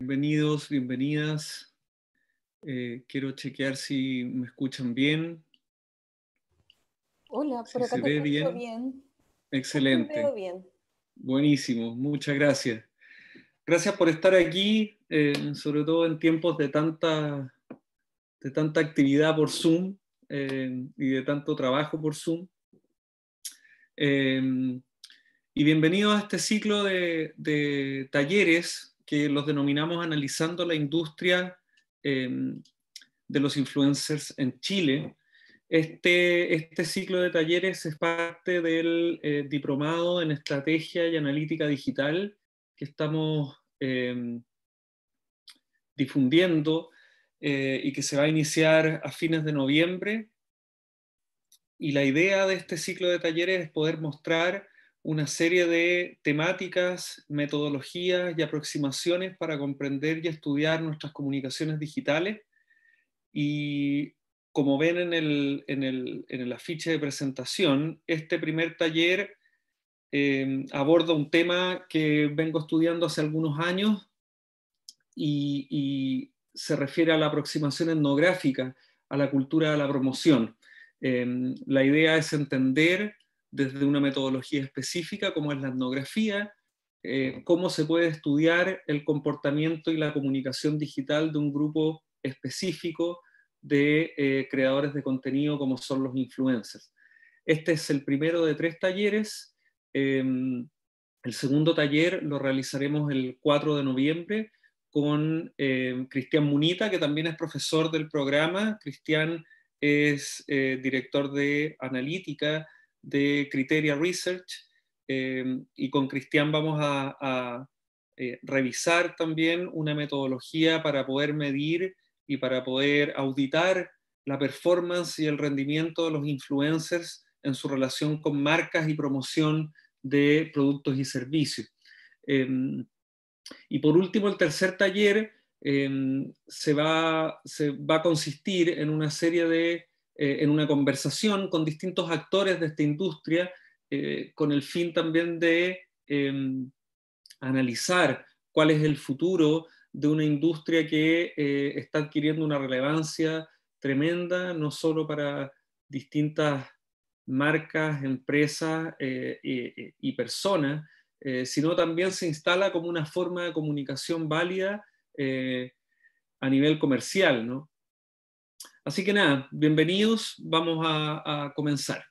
Bienvenidos, bienvenidas. Eh, quiero chequear si me escuchan bien. Hola, se ve bien. Excelente. bien. Buenísimo, muchas gracias. Gracias por estar aquí, eh, sobre todo en tiempos de tanta, de tanta actividad por Zoom eh, y de tanto trabajo por Zoom. y bienvenidos a este ciclo de talleres que los denominamos analizando la industria em, de los influencers en Chile. Este, este ciclo de talleres es parte del eh, diplomado en estrategia y analítica digital que estamos em, difundiendo eh, y que se va a iniciar a fines de noviembre. Y la idea de este ciclo de talleres es poder mostrar una serie de temáticas, metodologías y aproximaciones para comprender y estudiar nuestras comunicaciones digitales. Y como ven en el, en el, en el afiche de presentación, este primer taller eh, aborda un tema que vengo estudiando hace algunos años y, se refiere a la aproximación etnográfica, a la cultura de la promoción. Eh, la idea es entender desde una metodología específica como es la etnografía, eh, cómo se puede estudiar el comportamiento y la comunicación digital de un grupo específico de eh, creadores de contenido como son los influencers. Este es el primero de tres talleres. Em, el segundo taller lo realizaremos el 4 de noviembre con em, Cristian Munita, que también es profesor del programa. Cristian es eh, director de analítica de Criteria Research em, y con Cristian vamos a, eh, revisar también una metodología para poder medir y para poder auditar la performance y el rendimiento de los influencers en su relación con marcas y promoción de productos y servicios. Em, y por último, el tercer taller em, se va, se, va, a consistir en una serie de eh, en una conversación con distintos actores de esta industria, eh, con el fin también de em, analizar cuál es el futuro de una industria que eh, está adquiriendo una relevancia tremenda, no solo para distintas marcas, empresas y, personas, sino también se instala como una forma de comunicación válida a nivel comercial. ¿no? Así que nada, bienvenidos, vamos a, comenzar.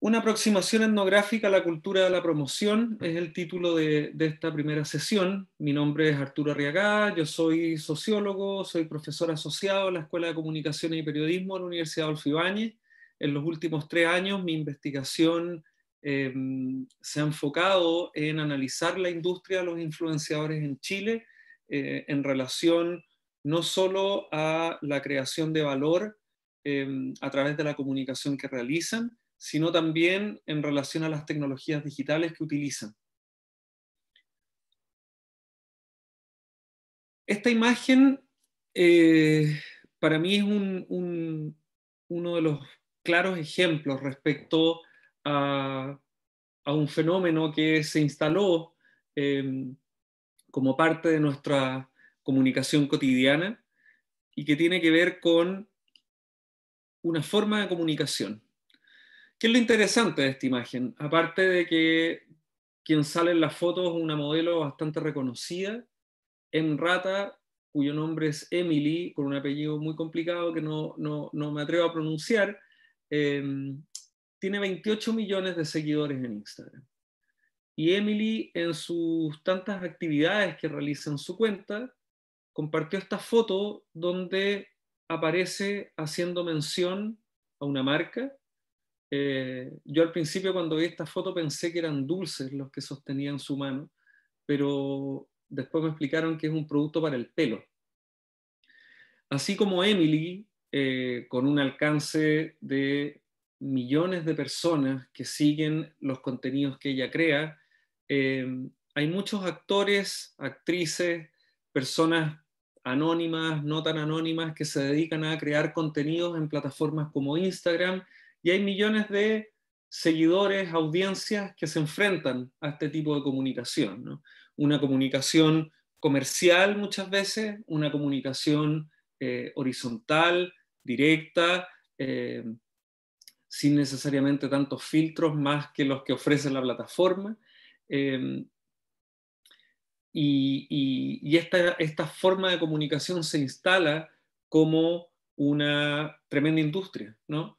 Una aproximación etnográfica a la cultura de la promoción es el título de, esta primera sesión. Mi nombre es Arturo Arriaga, yo soy sociólogo, soy profesor asociado en la Escuela de Comunicaciones y Periodismo de la Universidad de Olfibáñez. En los últimos tres años mi investigación em, se ha enfocado en analizar la industria de los influenciadores en Chile eh, en relación no solo a la creación de valor em, a través de la comunicación que realizan, sino también en relación a las tecnologías digitales que utilizan. Esta imagen eh, para mí es uno de los claros ejemplos respecto a, un fenómeno que se instaló em, como parte de nuestra comunicación cotidiana y que tiene que ver con una forma de comunicación. ¿Qué es lo interesante de esta imagen? Aparte de que quien sale en la foto es una modelo bastante reconocida, Enrata, cuyo nombre es Emily, con un apellido muy complicado que no, me atrevo a pronunciar, eh, tiene 28 millones de seguidores en Instagram. Y Emily, en sus tantas actividades que realiza en su cuenta, compartió esta foto donde aparece haciendo mención a una marca. Eh, yo al principio cuando vi esta foto pensé que eran dulces los que sostenían su mano, pero después me explicaron que es un producto para el pelo. Así como Emily, eh, con un alcance de millones de personas que siguen los contenidos que ella crea, Em, hay muchos actores, actrices, personas anónimas, no tan anónimas, que se dedican a crear contenidos en plataformas como Instagram y hay millones de seguidores, audiencias que se enfrentan a este tipo de comunicación. Una comunicación comercial muchas veces, una comunicación eh, horizontal, directa, em, sin necesariamente tantos filtros más que los que ofrece la plataforma. Em, y, esta, forma de comunicación se instala como una tremenda industria, ¿no?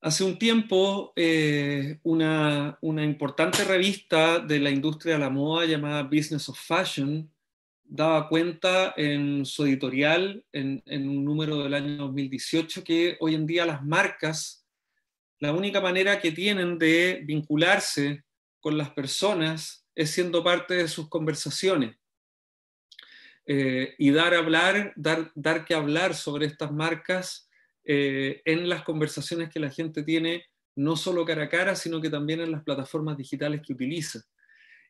Hace un tiempo, eh, una, importante revista de la industria de la moda llamada Business of Fashion daba cuenta en su editorial, en, en un número del año 2018, que hoy en día las marcas la única manera que tienen de vincularse con las personas es siendo parte de sus conversaciones. Eh, y dar, hablar, dar, que hablar sobre estas marcas eh, en las conversaciones que la gente tiene, no solo cara a cara, sino que también en las plataformas digitales que utiliza.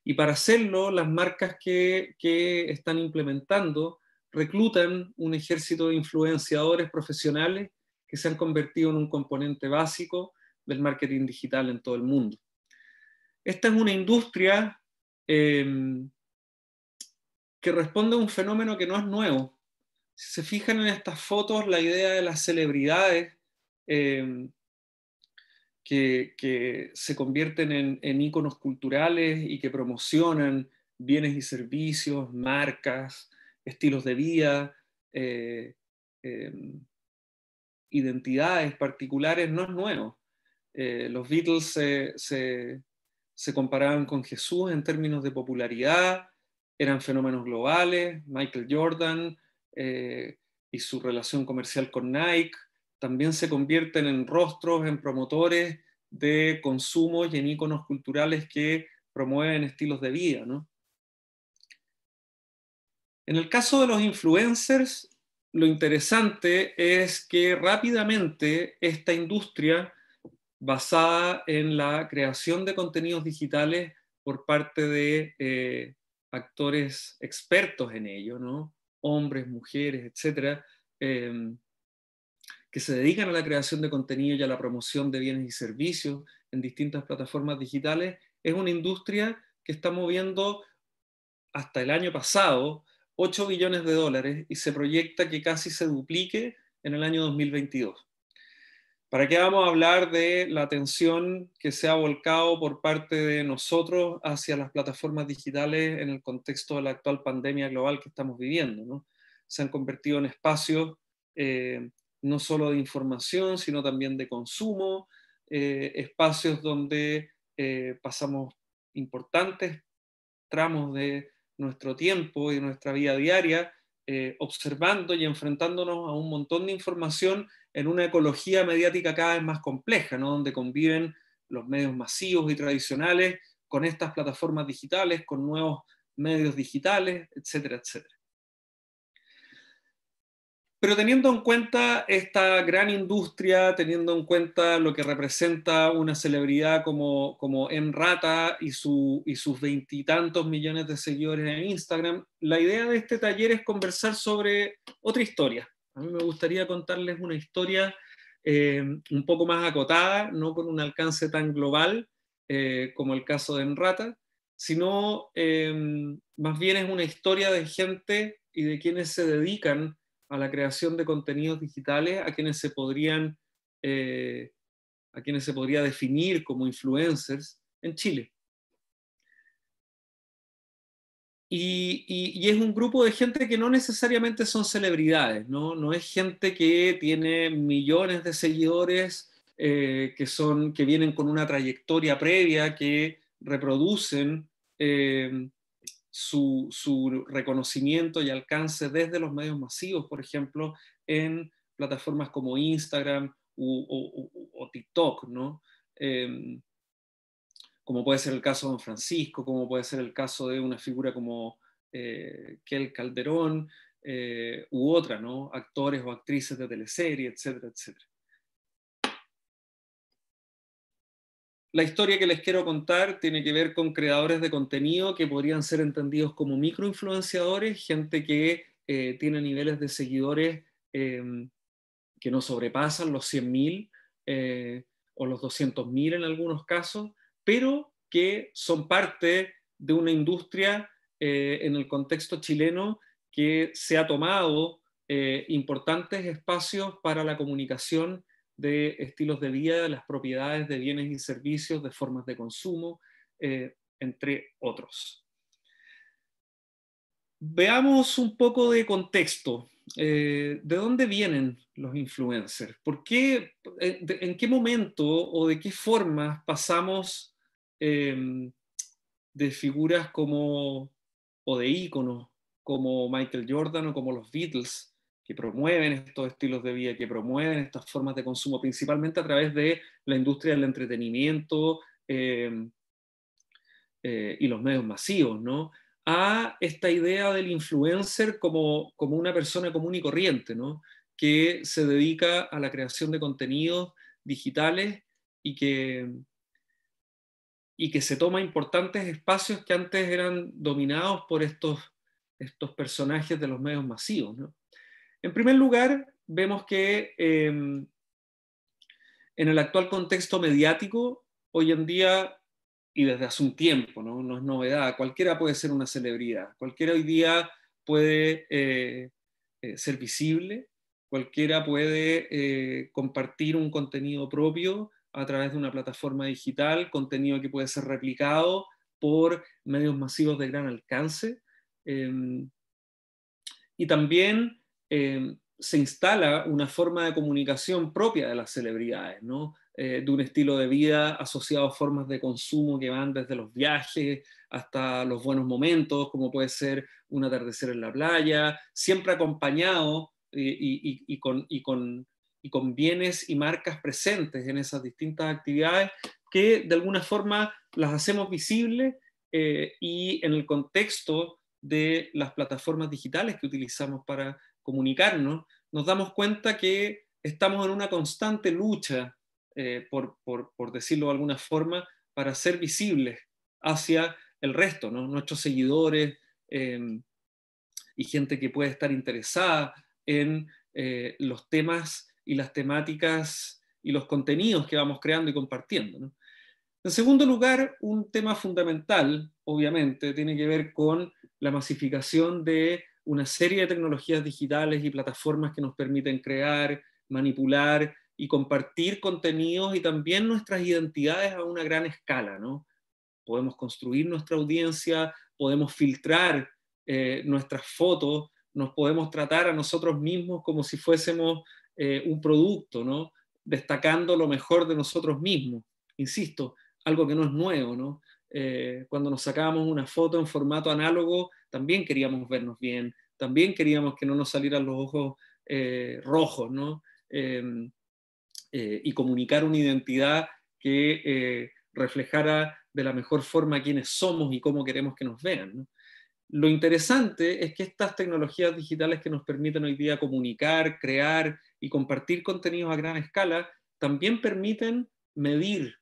Y para hacerlo, las marcas que, que están implementando reclutan un ejército de influenciadores profesionales que se han convertido en un componente básico del marketing digital en todo el mundo. Esta es una industria em, que responde a un fenómeno que no es nuevo. Si se fijan en estas fotos, la idea de las celebridades em, que, se convierten en, iconos íconos culturales y que promocionan bienes y servicios, marcas, estilos de vida, eh, em, identidades particulares no es nuevo. Eh, los Beatles se, comparaban con Jesús en términos de popularidad, eran fenómenos globales, Michael Jordan eh, y su relación comercial con Nike también se convierten en rostros, en promotores de consumo y en íconos culturales que promueven estilos de vida. En el caso de los influencers, lo interesante es que rápidamente esta industria basada en la creación de contenidos digitales por parte de eh, actores expertos en ello, hombres, mujeres, etcétera, em, que se dedican a la creación de contenido y a la promoción de bienes y servicios en distintas plataformas digitales, es una industria que está moviendo hasta el año pasado 8 billones de dólares y se proyecta que casi se duplique en el año 2022. ¿Para qué vamos a hablar de la atención que se ha volcado por parte de nosotros hacia las plataformas digitales en el contexto de la actual pandemia global que estamos viviendo? Se han convertido en espacios eh, no solo de información, sino también de consumo, eh, espacios donde eh, pasamos importantes tramos de nuestro tiempo y nuestra vida diaria eh, observando y enfrentándonos a un montón de información en una ecología mediática cada vez más compleja, donde conviven los medios masivos y tradicionales con estas plataformas digitales, con nuevos medios digitales, etcétera, etcétera. Pero teniendo en cuenta esta gran industria, teniendo en cuenta lo que representa una celebridad como, como Enrata y, su, y sus veintitantos millones de seguidores en Instagram, la idea de este taller es conversar sobre otra historia. A mí me gustaría contarles una historia eh, un poco más acotada, no con un alcance tan global eh, como el caso de Enrata, sino eh, más bien es una historia de gente y de quienes se dedican a la creación de contenidos digitales a quienes se podrían eh, a quienes se podría definir como influencers en Chile. Y, es un grupo de gente que no necesariamente son celebridades, no, no es gente que tiene millones de seguidores, eh, que, son, que vienen con una trayectoria previa, que reproducen eh, su, reconocimiento y alcance desde los medios masivos, por ejemplo, en plataformas como Instagram o, TikTok, ¿no? Em, como puede ser el caso de Don Francisco, como puede ser el caso de una figura como eh, Kel Calderón eh, u otra, ¿no? Actores o actrices de teleserie, etcétera, etcétera. La historia que les quiero contar tiene que ver con creadores de contenido que podrían ser entendidos como microinfluenciadores, gente que eh, tiene niveles de seguidores em, que no sobrepasan los 100.000 eh, o los 200.000 en algunos casos, pero que son parte de una industria eh, en el contexto chileno que se ha tomado importantes espacios para la comunicación de estilos de vida, las propiedades de bienes y servicios, de formas de consumo, eh, entre otros. Veamos un poco de contexto. Eh, ¿De dónde vienen los influencers? ¿Por qué, eh, en, qué momento o de qué formas pasamos em, de figuras como o de íconos como Michael Jordan o como los Beatles que promueven estos estilos de vida, que promueven estas formas de consumo, principalmente a través de la industria del entretenimiento em, eh, y los medios masivos, ¿no? a esta idea del influencer como, una persona común y corriente, ¿no? que se dedica a la creación de contenidos digitales y que, que se toma importantes espacios que antes eran dominados por estos, estos personajes de los medios masivos. ¿no? En primer lugar, vemos que em, en el actual contexto mediático, hoy en día y desde hace un tiempo, ¿no? es novedad, cualquiera puede ser una celebridad, cualquiera hoy día puede eh, eh, ser visible, cualquiera puede eh, compartir un contenido propio a través de una plataforma digital, contenido que puede ser replicado por medios masivos de gran alcance. Em, y también Em, se instala una forma de comunicación propia de las celebridades, eh, de un estilo de vida asociado a formas de consumo que van desde los viajes hasta los buenos momentos, como puede ser un atardecer en la playa, siempre acompañado eh, y, con, bienes y marcas presentes en esas distintas actividades que de alguna forma las hacemos visibles eh, y en el contexto de las plataformas digitales que utilizamos para comunicarnos, nos damos cuenta que estamos en una constante lucha, eh, por, decirlo de alguna forma, para ser visibles hacia el resto, nuestros seguidores em, y gente que puede estar interesada en eh, los temas y las temáticas y los contenidos que vamos creando y compartiendo. En segundo lugar, un tema fundamental, obviamente, tiene que ver con la masificación de una serie de tecnologías digitales y plataformas que nos permiten crear, manipular y compartir contenidos y también nuestras identidades a una gran escala, ¿no? Podemos construir nuestra audiencia, podemos filtrar eh, nuestras fotos, nos podemos tratar a nosotros mismos como si fuésemos eh, un producto, ¿no? Destacando lo mejor de nosotros mismos. Insisto, algo que no es nuevo, eh, cuando nos sacamos una foto en formato análogo, también queríamos vernos bien, también queríamos que no nos salieran los ojos eh, rojos, ¿no? Em, eh, y comunicar una identidad que eh, reflejara de la mejor forma quiénes somos y cómo queremos que nos vean. Lo interesante es que estas tecnologías digitales que nos permiten hoy día comunicar, crear y compartir contenidos a gran escala, también permiten medir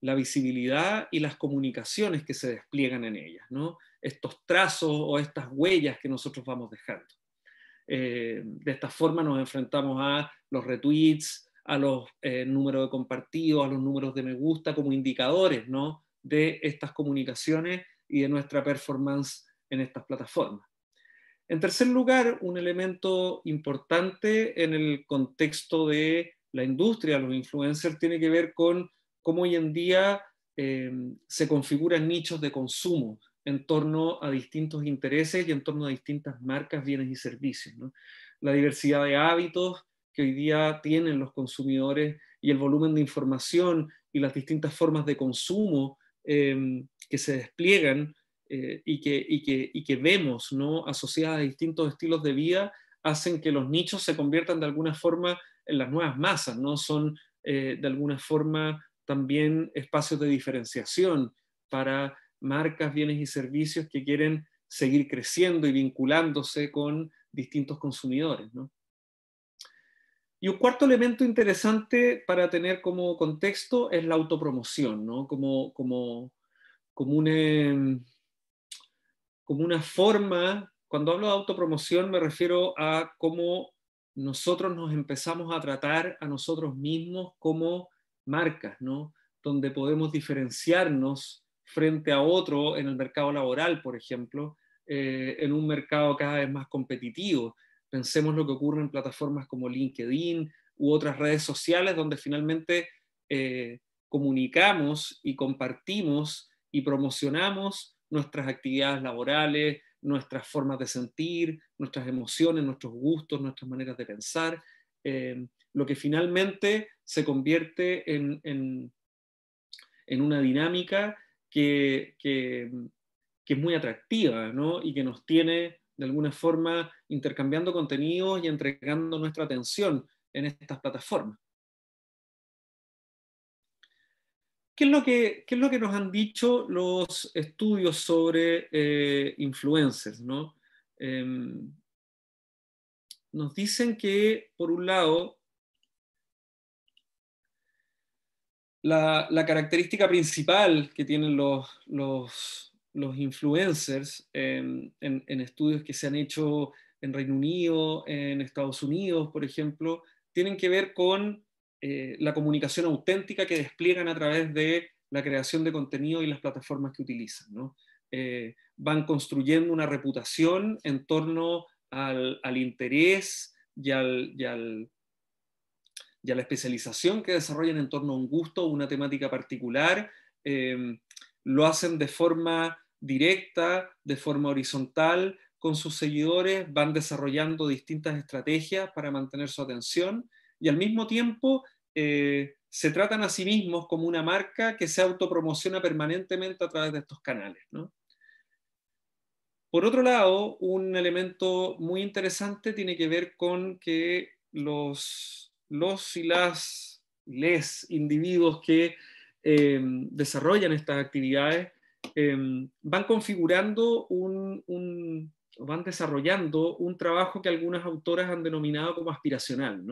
la visibilidad y las comunicaciones que se despliegan en ellas, estos trazos o estas huellas que nosotros vamos dejando. Eh, de esta forma nos enfrentamos a los retweets, a los eh, números de compartidos, a los números de me gusta como indicadores de estas comunicaciones y de nuestra performance en estas plataformas. En tercer lugar, un elemento importante en el contexto de la industria, los influencers, tiene que ver con cómo hoy en día eh, se configuran nichos de consumo en torno a distintos intereses y en torno a distintas marcas, bienes y servicios. La diversidad de hábitos que hoy día tienen los consumidores y el volumen de información y las distintas formas de consumo em, que se despliegan eh, y, que, vemos asociadas a distintos estilos de vida hacen que los nichos se conviertan de alguna forma en las nuevas masas, ¿no? son eh, de alguna forma también espacios de diferenciación para marcas, bienes y servicios que quieren seguir creciendo y vinculándose con distintos consumidores. Y un cuarto elemento interesante para tener como contexto es la autopromoción, ¿no? como, como, una, em, como una forma, cuando hablo de autopromoción me refiero a cómo nosotros nos empezamos a tratar a nosotros mismos como marcas, ¿no? Donde podemos diferenciarnos frente a otro en el mercado laboral, por ejemplo, eh, en un mercado cada vez más competitivo. Pensemos lo que ocurre en plataformas como LinkedIn u otras redes sociales donde finalmente eh, comunicamos y compartimos y promocionamos nuestras actividades laborales, nuestras formas de sentir, nuestras emociones, nuestros gustos, nuestras maneras de pensar. Em, lo que finalmente se convierte en, una dinámica que, es muy atractiva ¿no? y que nos tiene de alguna forma intercambiando contenidos y entregando nuestra atención en estas plataformas. ¿Qué es, lo que, ¿Qué lo que nos han dicho los estudios sobre eh, influencers? ¿no? Em, nos dicen que, por un lado, la, característica principal que tienen los, los, influencers en, estudios que se han hecho en Reino Unido, en Estados Unidos, por ejemplo, tienen que ver con eh, la comunicación auténtica que despliegan a través de la creación de contenido y las plataformas que utilizan. Eh, van construyendo una reputación en torno al, interés y, al, a la especialización que desarrollan en torno a un gusto o una temática particular, em, lo hacen de forma directa, de forma horizontal con sus seguidores, van desarrollando distintas estrategias para mantener su atención y al mismo tiempo eh, se tratan a sí mismos como una marca que se autopromociona permanentemente a través de estos canales. ¿no? Por otro lado, un elemento muy interesante tiene que ver con que los, los y las les individuos que em, desarrollan estas actividades em, van configurando un, van desarrollando un trabajo que algunas autoras han denominado como aspiracional,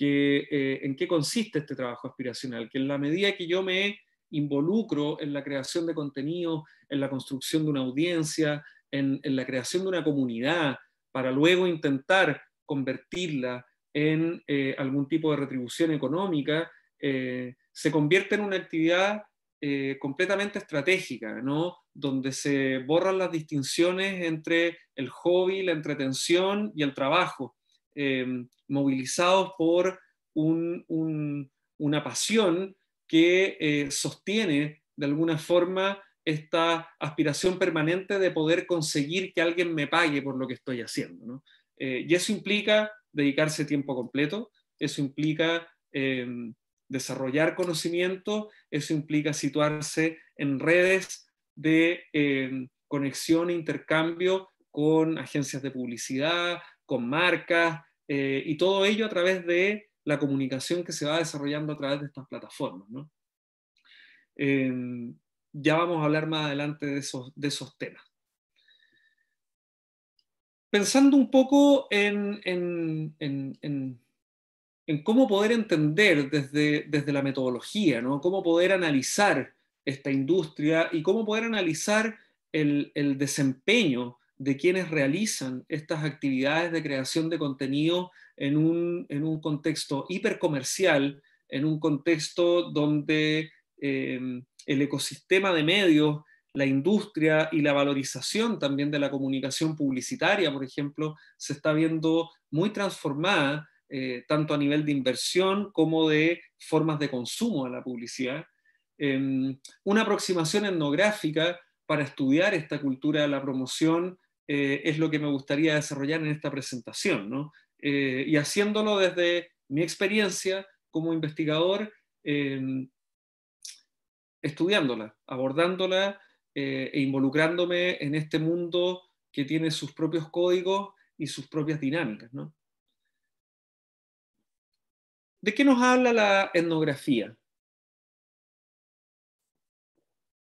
eh, ¿En qué consiste este trabajo aspiracional? Que en la medida que yo me involucro en la creación de contenido, en la construcción de una audiencia, en, la creación de una comunidad para luego intentar convertirla en eh, algún tipo de retribución económica, eh, se convierte en una actividad eh, completamente estratégica, ¿no? donde se borran las distinciones entre el hobby, la entretención y el trabajo, em, movilizados por una pasión que sostiene de alguna forma esta aspiración permanente de poder conseguir que alguien me pague por lo que estoy haciendo. Eh, y eso implica dedicarse tiempo completo, eso implica em, desarrollar conocimiento, eso implica situarse en redes de em, conexión e intercambio con agencias de publicidad, con marcas, eh, y todo ello a través de la comunicación que se va desarrollando a través de estas plataformas. ¿no? Em, ya vamos a hablar más adelante de esos, de esos temas. Pensando un poco en, cómo poder entender desde, desde la metodología, cómo poder analizar esta industria y cómo poder analizar el, desempeño de quienes realizan estas actividades de creación de contenido en un, en un contexto hipercomercial, en un contexto donde eh, el ecosistema de medios, la industria y la valorización también de la comunicación publicitaria, por ejemplo, se está viendo muy transformada, eh, tanto a nivel de inversión como de formas de consumo de la publicidad. Em, una aproximación etnográfica para estudiar esta cultura de la promoción eh, es lo que me gustaría desarrollar en esta presentación, ¿no? Eh, y haciéndolo desde mi experiencia como investigador, eh, estudiándola, abordándola eh, e involucrándome en este mundo que tiene sus propios códigos y sus propias dinámicas. ¿De qué nos habla la etnografía?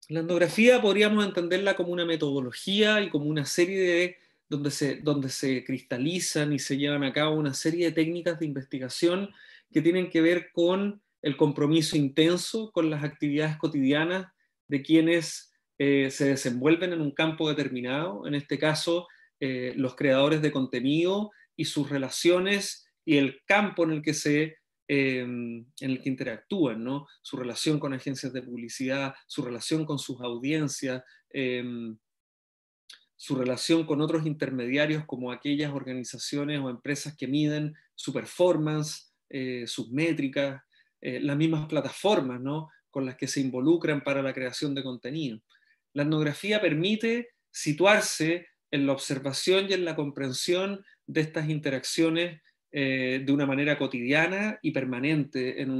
La etnografía podríamos entenderla como una metodología y como una serie de donde se cristalizan y se llevan a cabo una serie de técnicas de investigación que tienen que ver con el compromiso intenso con las actividades cotidianas de quienes eh, se desenvuelven en un campo determinado, en este caso eh, los creadores de contenido y sus relaciones y el campo en el que se eh, en el que interactúan, su relación con agencias de publicidad, su relación con sus audiencias, em, su relación con otros intermediarios como aquellas organizaciones o empresas que miden su performance, sus métricas, eh, las mismas plataformas ¿no? con las que se involucran para la creación de contenido. La etnografía permite situarse en la observación y en la comprensión de estas interacciones eh, de una manera cotidiana y permanente en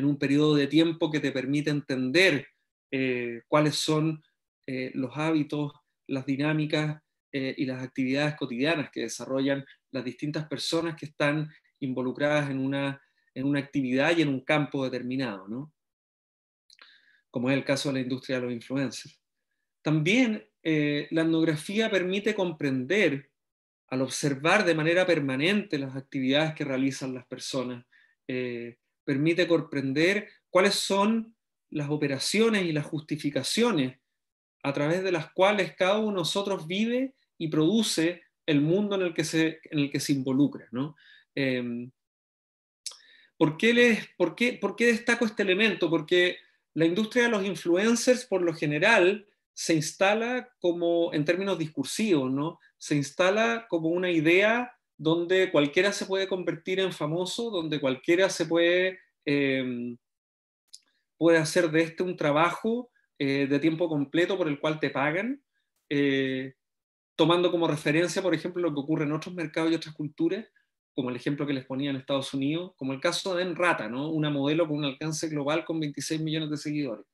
un, periodo de tiempo que te permite entender eh, cuáles son los hábitos, las dinámicas y las actividades cotidianas que desarrollan las distintas personas que están involucradas en una en una actividad y en un campo determinado, ¿no? como es el caso de la industria de los influencers. También eh, la etnografía permite comprender, al observar de manera permanente las actividades que realizan las personas, eh, permite comprender cuáles son las operaciones y las justificaciones a través de las cuales cada uno de nosotros vive y produce el mundo en el que se, en el que se involucra. ¿no? Em, ¿Por qué, destaco este elemento? Porque la industria de los influencers, por lo general, se instala como, en términos discursivos, ¿no? Se instala como una idea donde cualquiera se puede convertir en famoso, donde cualquiera se puede, em, puede hacer de este un trabajo eh, de tiempo completo por el cual te pagan, eh, tomando como referencia, por ejemplo, lo que ocurre en otros mercados y otras culturas como el ejemplo que les ponía en Estados Unidos, como el caso de Enrata, ¿no? una modelo con un alcance global con 26 millones de seguidores.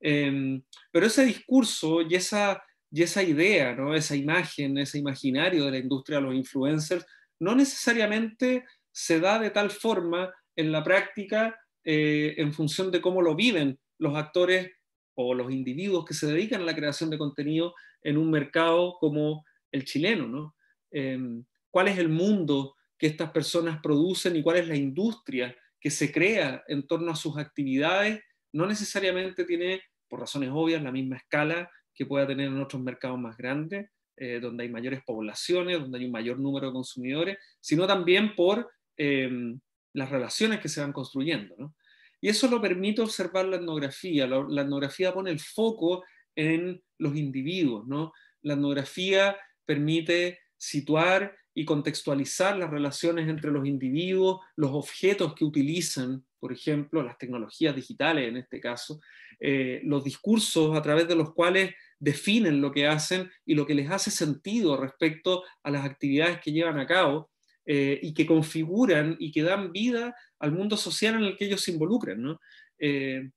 Em, pero ese discurso y esa, y esa idea, ¿no? esa imagen, ese imaginario de la industria de los influencers, no necesariamente se da de tal forma en la práctica eh, en función de cómo lo viven los actores o los individuos que se dedican a la creación de contenido en un mercado como el chileno. ¿no? Em, ¿Cuál es el mundo? que estas personas producen y cuál es la industria que se crea en torno a sus actividades, no necesariamente tiene, por razones obvias, la misma escala que pueda tener en otros mercados más grandes, eh, donde hay mayores poblaciones, donde hay un mayor número de consumidores, sino también por em, las relaciones que se van construyendo. Y eso lo permite observar la etnografía. La, la, etnografía pone el foco en los individuos. ¿no? La etnografía permite situar y contextualizar las relaciones entre los individuos, los objetos que utilizan, por ejemplo, las tecnologías digitales en este caso, eh, los discursos a través de los cuales definen lo que hacen y lo que les hace sentido respecto a las actividades que llevan a cabo eh, y que configuran y que dan vida al mundo social en el que ellos se involucran. Eh,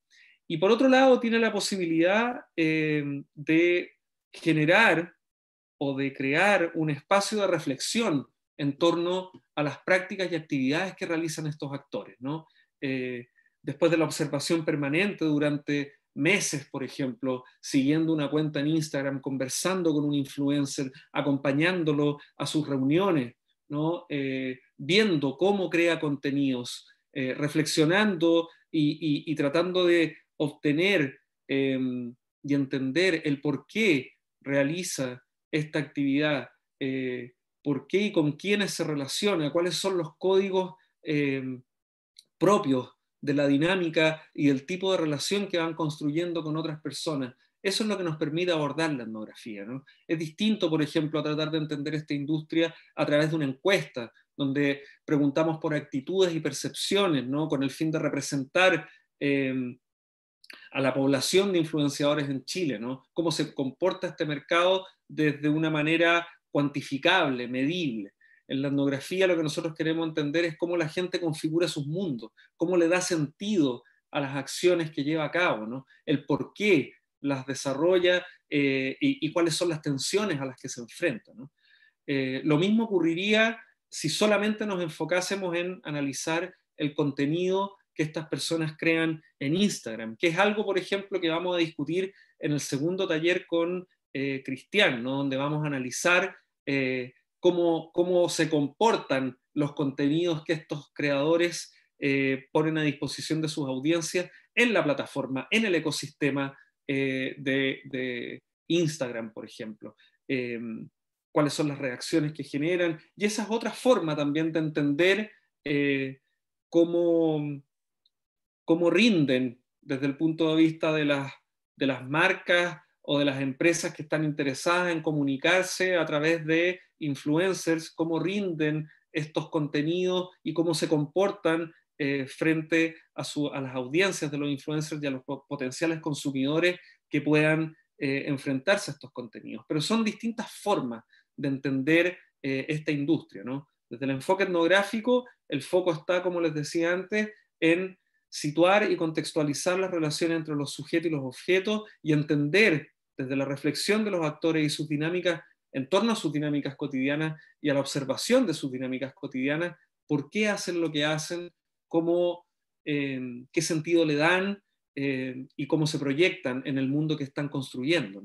y por otro lado, tiene la posibilidad de generar o de crear un espacio de reflexión en torno a las prácticas y actividades que realizan estos actores. ¿no? Eh, después de la observación permanente durante meses, por ejemplo, siguiendo una cuenta en Instagram, conversando con un influencer, acompañándolo a sus reuniones, ¿no? Eh, viendo cómo crea contenidos, eh, reflexionando y, y, tratando de obtener em, y entender el por qué realiza esta actividad, eh, por qué y con quiénes se relaciona, cuáles son los códigos eh, propios de la dinámica y del tipo de relación que van construyendo con otras personas. Eso es lo que nos permite abordar la etnografía. Es distinto, por ejemplo, a tratar de entender esta industria a través de una encuesta, donde preguntamos por actitudes y percepciones, ¿no? con el fin de representar em, a la población de influenciadores en Chile, ¿no? cómo se comporta este mercado desde una manera cuantificable, medible. En la etnografía lo que nosotros queremos entender es cómo la gente configura sus mundos, cómo le da sentido a las acciones que lleva a cabo, ¿no? el por qué las desarrolla eh, y, cuáles son las tensiones a las que se enfrenta. Eh, lo mismo ocurriría si solamente nos enfocásemos en analizar el contenido que estas personas crean en Instagram, que es algo, por ejemplo, que vamos a discutir en el segundo taller con eh, cristiano, donde vamos a analizar eh, cómo, se comportan los contenidos que estos creadores eh, ponen a disposición de sus audiencias en la plataforma, en el ecosistema de, Instagram, por ejemplo. cuáles son las reacciones que generan. Y esa es otra forma también de entender cómo, rinden desde el punto de vista de de las marcas o de las empresas que están interesadas en comunicarse a través de influencers, cómo rinden estos contenidos y cómo se comportan eh, frente a, a, las audiencias de los influencers y a los potenciales consumidores que puedan eh, enfrentarse a estos contenidos. Pero son distintas formas de entender eh, esta industria. Desde el enfoque etnográfico, el foco está, como les decía antes, en situar y contextualizar las relaciones entre los sujetos y los objetos y entender desde la reflexión de los actores y sus dinámicas, en torno a sus dinámicas cotidianas y a la observación de sus dinámicas cotidianas, por qué hacen lo que hacen, eh, qué sentido le dan eh, y cómo se proyectan en el mundo que están construyendo.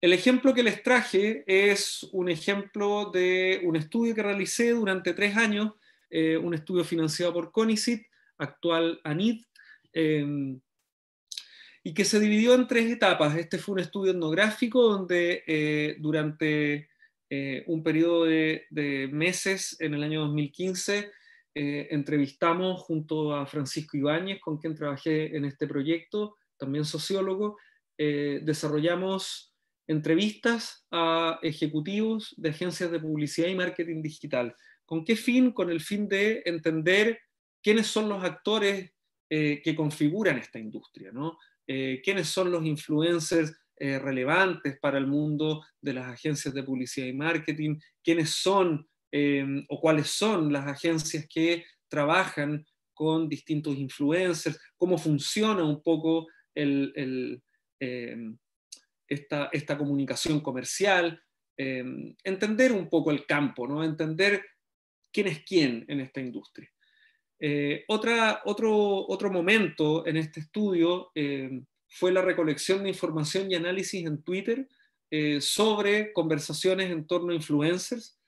El ejemplo que les traje es un ejemplo de un estudio que realicé durante tres años, eh, un estudio financiado por CONICIT, actual Anit y que se dividió en tres etapas. Este fue un estudio etnográfico donde eh, durante eh, un periodo de, meses, en el año 2015, eh, entrevistamos junto a Francisco Ibáñez, con quien trabajé en este proyecto, también sociólogo, desarrollamos entrevistas a ejecutivos de agencias de publicidad y marketing digital. ¿Con qué fin? Con el fin de entender quiénes son los actores que configuran esta industria, ¿no? Eh, quiénes son los influencers eh, relevantes para el mundo de las agencias de publicidad y marketing, quiénes son eh, o cuáles son las agencias que trabajan con distintos influencers, cómo funciona un poco em, esta, esta, comunicación comercial, em, entender un poco el campo, ¿no? entender quién es quién en esta industria. Eh, otra, otro, otro momento en este estudio eh, fue la recolección de información y análisis en Twitter eh, sobre conversaciones en torno a influencers.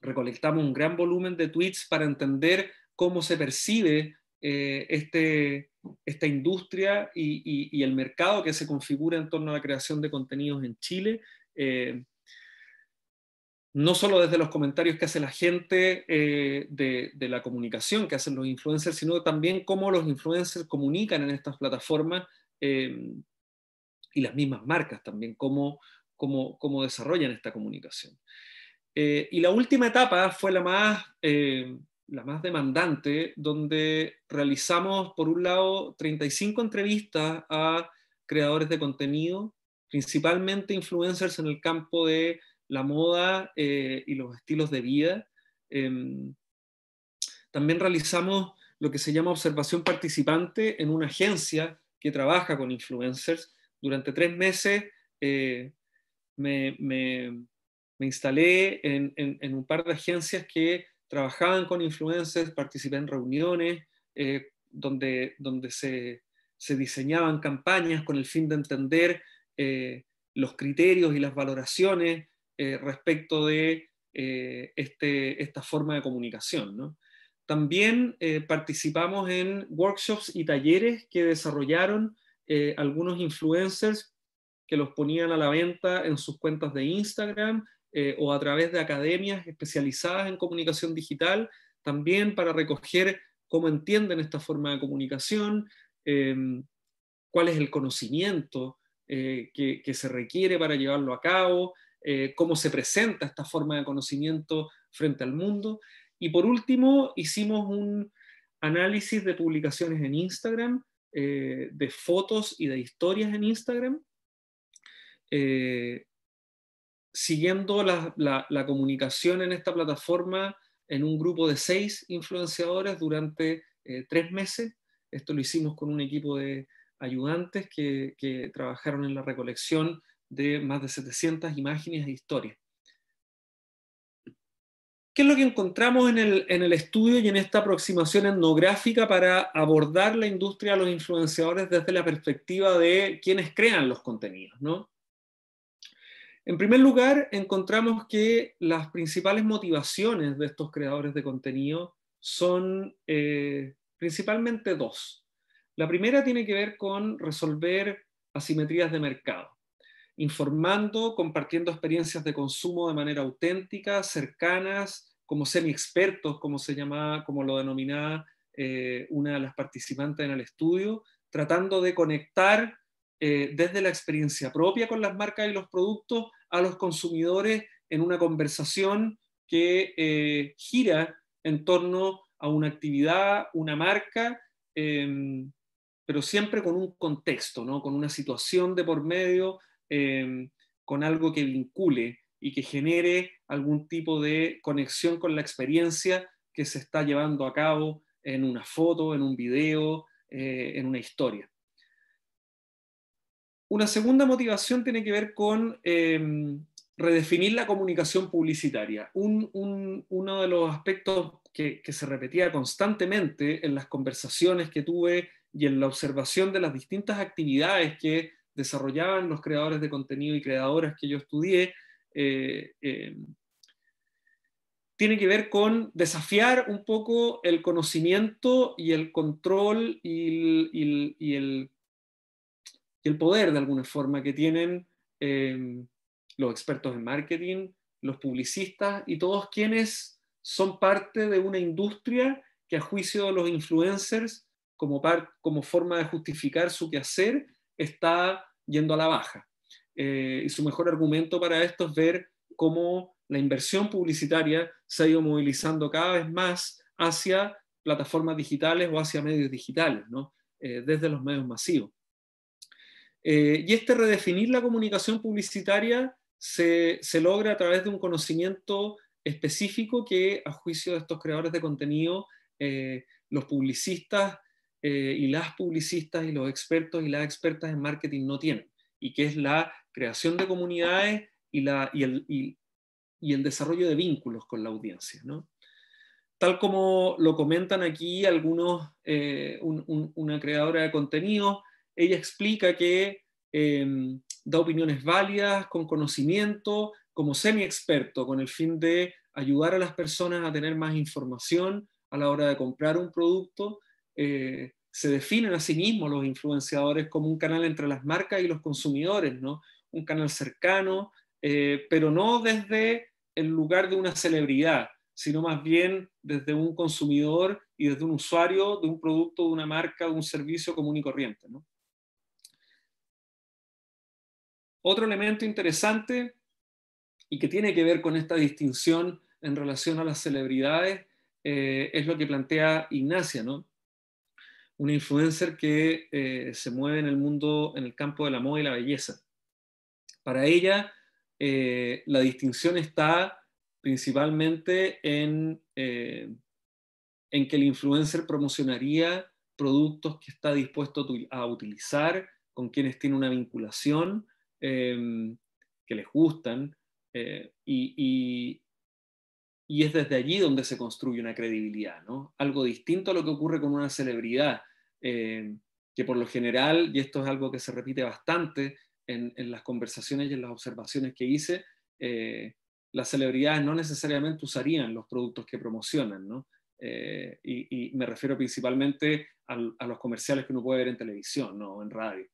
recolectamos un gran volumen de tweets para entender cómo se percibe este, esta industria y, el mercado que se configura en torno a la creación de contenidos en Chile no solo desde los comentarios que hace la gente eh, de, la comunicación que hacen los influencers, sino también cómo los influencers comunican en estas plataformas eh, y las mismas marcas también, cómo, desarrollan esta comunicación. Eh, y la última etapa fue la más, la más demandante, donde realizamos, por un lado, 35 entrevistas a creadores de contenido, principalmente influencers en el campo de la moda eh, y los estilos de vida. Em, también realizamos lo que se llama observación participante en una agencia que trabaja con influencers. Durante tres meses eh, me, instalé en, un par de agencias que trabajaban con influencers, participé en reuniones eh, donde, donde se, se, diseñaban campañas con el fin de entender los criterios y las valoraciones eh, respecto de eh, este, esta forma de comunicación. También eh, participamos en workshops y talleres que desarrollaron algunos influencers que los ponían a la venta en sus cuentas de Instagram o a través de academias especializadas en comunicación digital, también para recoger cómo entienden esta forma de comunicación, em, cuál es el conocimiento que, se requiere para llevarlo a cabo, eh, cómo se presenta esta forma de conocimiento frente al mundo. Y por último, hicimos un análisis de publicaciones en Instagram, eh, de fotos y de historias en Instagram, eh, siguiendo la, comunicación en esta plataforma en un grupo de seis influenciadores durante tres meses. Esto lo hicimos con un equipo de ayudantes que trabajaron en la recolección de más de 700 imágenes e historias. ¿Qué es lo que encontramos en el, estudio y en esta aproximación etnográfica para abordar la industria a los influenciadores desde la perspectiva de quienes crean los contenidos? En primer lugar, encontramos que las principales motivaciones de estos creadores de contenido son eh, principalmente dos. La primera tiene que ver con resolver asimetrías de mercado informando, compartiendo experiencias de consumo de manera auténtica, cercanas, como semi-expertos, como se llamaba, como lo denominaba eh, una de las participantes en el estudio, tratando de conectar eh, desde la experiencia propia con las marcas y los productos a los consumidores en una conversación que eh, gira en torno a una actividad, una marca, em, pero siempre con un contexto, ¿no? con una situación de por medio, Em, con algo que vincule y que genere algún tipo de conexión con la experiencia que se está llevando a cabo en una foto, en un video, eh, en una historia. Una segunda motivación tiene que ver con em, redefinir la comunicación publicitaria. uno de los aspectos que, que se repetía constantemente en las conversaciones que tuve y en la observación de las distintas actividades que desarrollaban los creadores de contenido y creadoras que yo estudié, eh, eh, tiene que ver con desafiar un poco el conocimiento y el control y el, poder de alguna forma que tienen eh, los expertos en marketing, los publicistas y todos quienes son parte de una industria que a juicio de los influencers, como forma de justificar su quehacer, está yendo a la baja. Eh, y su mejor argumento para esto es ver cómo la inversión publicitaria se ha ido movilizando cada vez más hacia plataformas digitales o hacia medios digitales, ¿no? Eh, desde los medios masivos. Eh, y este redefinir la comunicación publicitaria se, se, logra a través de un conocimiento específico que, a juicio de estos creadores de contenido, los publicistas eh, y las publicistas y los expertos y las expertas en marketing no tienen, y que es la creación de comunidades y, el, desarrollo de vínculos con la audiencia. ¿no? Tal como lo comentan aquí algunos, eh, una creadora de contenido, ella explica que em, da opiniones válidas, con conocimiento, como semi-experto, con el fin de ayudar a las personas a tener más información a la hora de comprar un producto eh, se definen a sí mismos los influenciadores como un canal entre las marcas y los consumidores, ¿no? Un canal cercano, eh, pero no desde el lugar de una celebridad, sino más bien desde un consumidor y desde un usuario de un producto, de una marca, de un servicio común y corriente, Otro elemento interesante y que tiene que ver con esta distinción en relación a las celebridades eh, es lo que plantea Ignacia, ¿no? una influencer que eh, se mueve en el mundo, en el campo de la moda y la belleza. Para ella, eh, la distinción está principalmente eh, en, que el influencer promocionaría productos que está dispuesto a utilizar, con quienes tiene una vinculación, em, que les gustan, y, y es desde allí donde se construye una credibilidad, ¿no? Algo distinto a lo que ocurre con una celebridad, eh, que por lo general, y esto es algo que se repite bastante en, las conversaciones y en las observaciones que hice, eh, las celebridades no necesariamente usarían los productos que promocionan, ¿no? Eh, y, me refiero principalmente a, los comerciales que uno puede ver en televisión o en radio.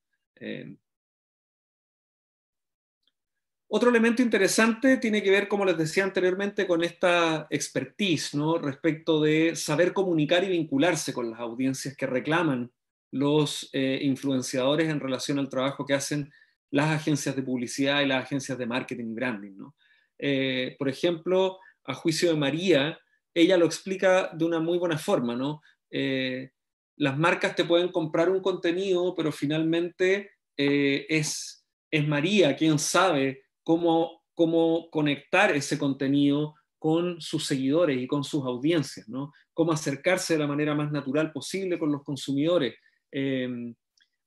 Otro elemento interesante tiene que ver, como les decía anteriormente, con esta expertise ¿no? respecto de saber comunicar y vincularse con las audiencias que reclaman los eh, influenciadores en relación al trabajo que hacen las agencias de publicidad y las agencias de marketing branding. Eh, por ejemplo, a juicio de María, ella lo explica de una muy buena forma. ¿no? Eh, las marcas te pueden comprar un contenido, pero finalmente es, es María quien sabe cómo, cómo conectar ese contenido con sus seguidores y con sus audiencias, ¿no? Cómo acercarse de la manera más natural posible con los consumidores. Em,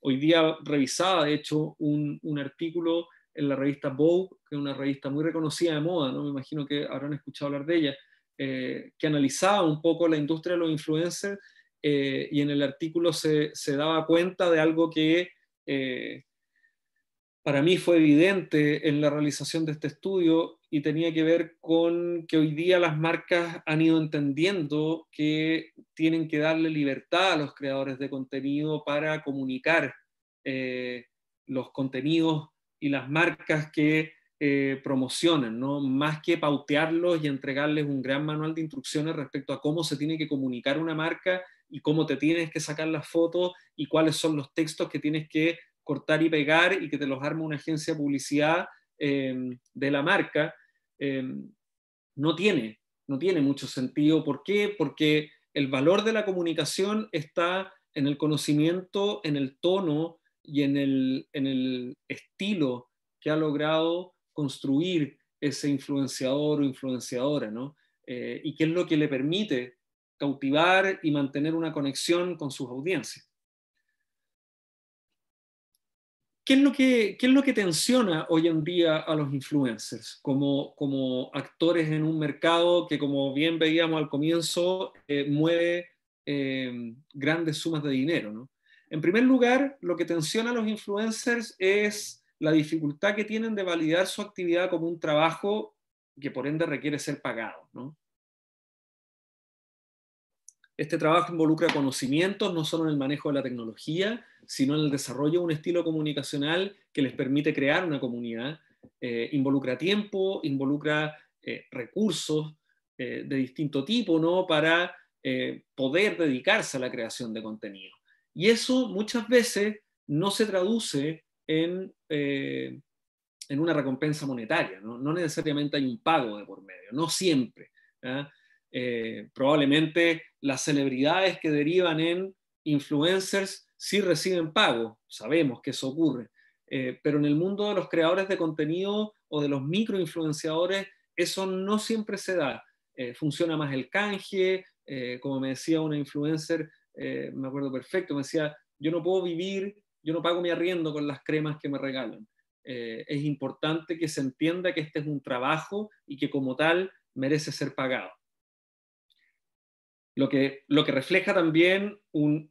hoy día revisaba, de hecho, un, un artículo en la revista Vogue, que es una revista muy reconocida de moda, ¿no? Me imagino que habrán escuchado hablar de ella, eh, que analizaba un poco la industria de los influencers eh, y en el artículo se, se, daba cuenta de algo que eh, para mí fue evidente en la realización de este estudio y tenía que ver con que hoy día las marcas han ido entendiendo que tienen que darle libertad a los creadores de contenido para comunicar eh, los contenidos y las marcas que eh, promocionan, ¿no? más que pautearlos y entregarles un gran manual de instrucciones respecto a cómo se tiene que comunicar una marca y cómo te tienes que sacar las fotos y cuáles son los textos que tienes que cortar y pegar y que te los arme una agencia de publicidad eh, de la marca, eh, no tiene, no tiene mucho sentido. ¿Por qué? Porque el valor de la comunicación está en el conocimiento, en el tono y en el, en el estilo que ha logrado construir ese influenciador o influenciadora, ¿no? Eh, y qué es lo que le permite cautivar y mantener una conexión con sus audiencias. ¿qué es, lo que, qué es lo que tensiona hoy en día a los influencers como, actores en un mercado que, como bien veíamos al comienzo, eh, mueve eh, grandes sumas de dinero? En primer lugar, lo que tensiona a los influencers es la dificultad que tienen de validar su actividad como un trabajo que por ende requiere ser pagado. ¿no? Este trabajo involucra conocimientos no solo en el manejo de la tecnología, sino en el desarrollo de un estilo comunicacional que les permite crear una comunidad. Eh, involucra tiempo, involucra eh, recursos eh, de distinto tipo ¿no? para poder dedicarse a la creación de contenido. Y eso muchas veces no se traduce en, en una recompensa monetaria, ¿no? necesariamente hay un pago de por medio, no siempre. ¿ah? Eh, probablemente las celebridades que derivan en influencers sí reciben pago, sabemos que eso ocurre, eh, pero en el mundo de los creadores de contenido o de los microinfluenciadores, eso no siempre se da. Eh, funciona más el canje, como me decía una influencer, me acuerdo perfecto, me decía, yo no puedo vivir, yo no pago mi arriendo con las cremas que me regalan. es importante que se entienda que este es un trabajo y que como tal merece ser pagado lo que, lo que refleja también un,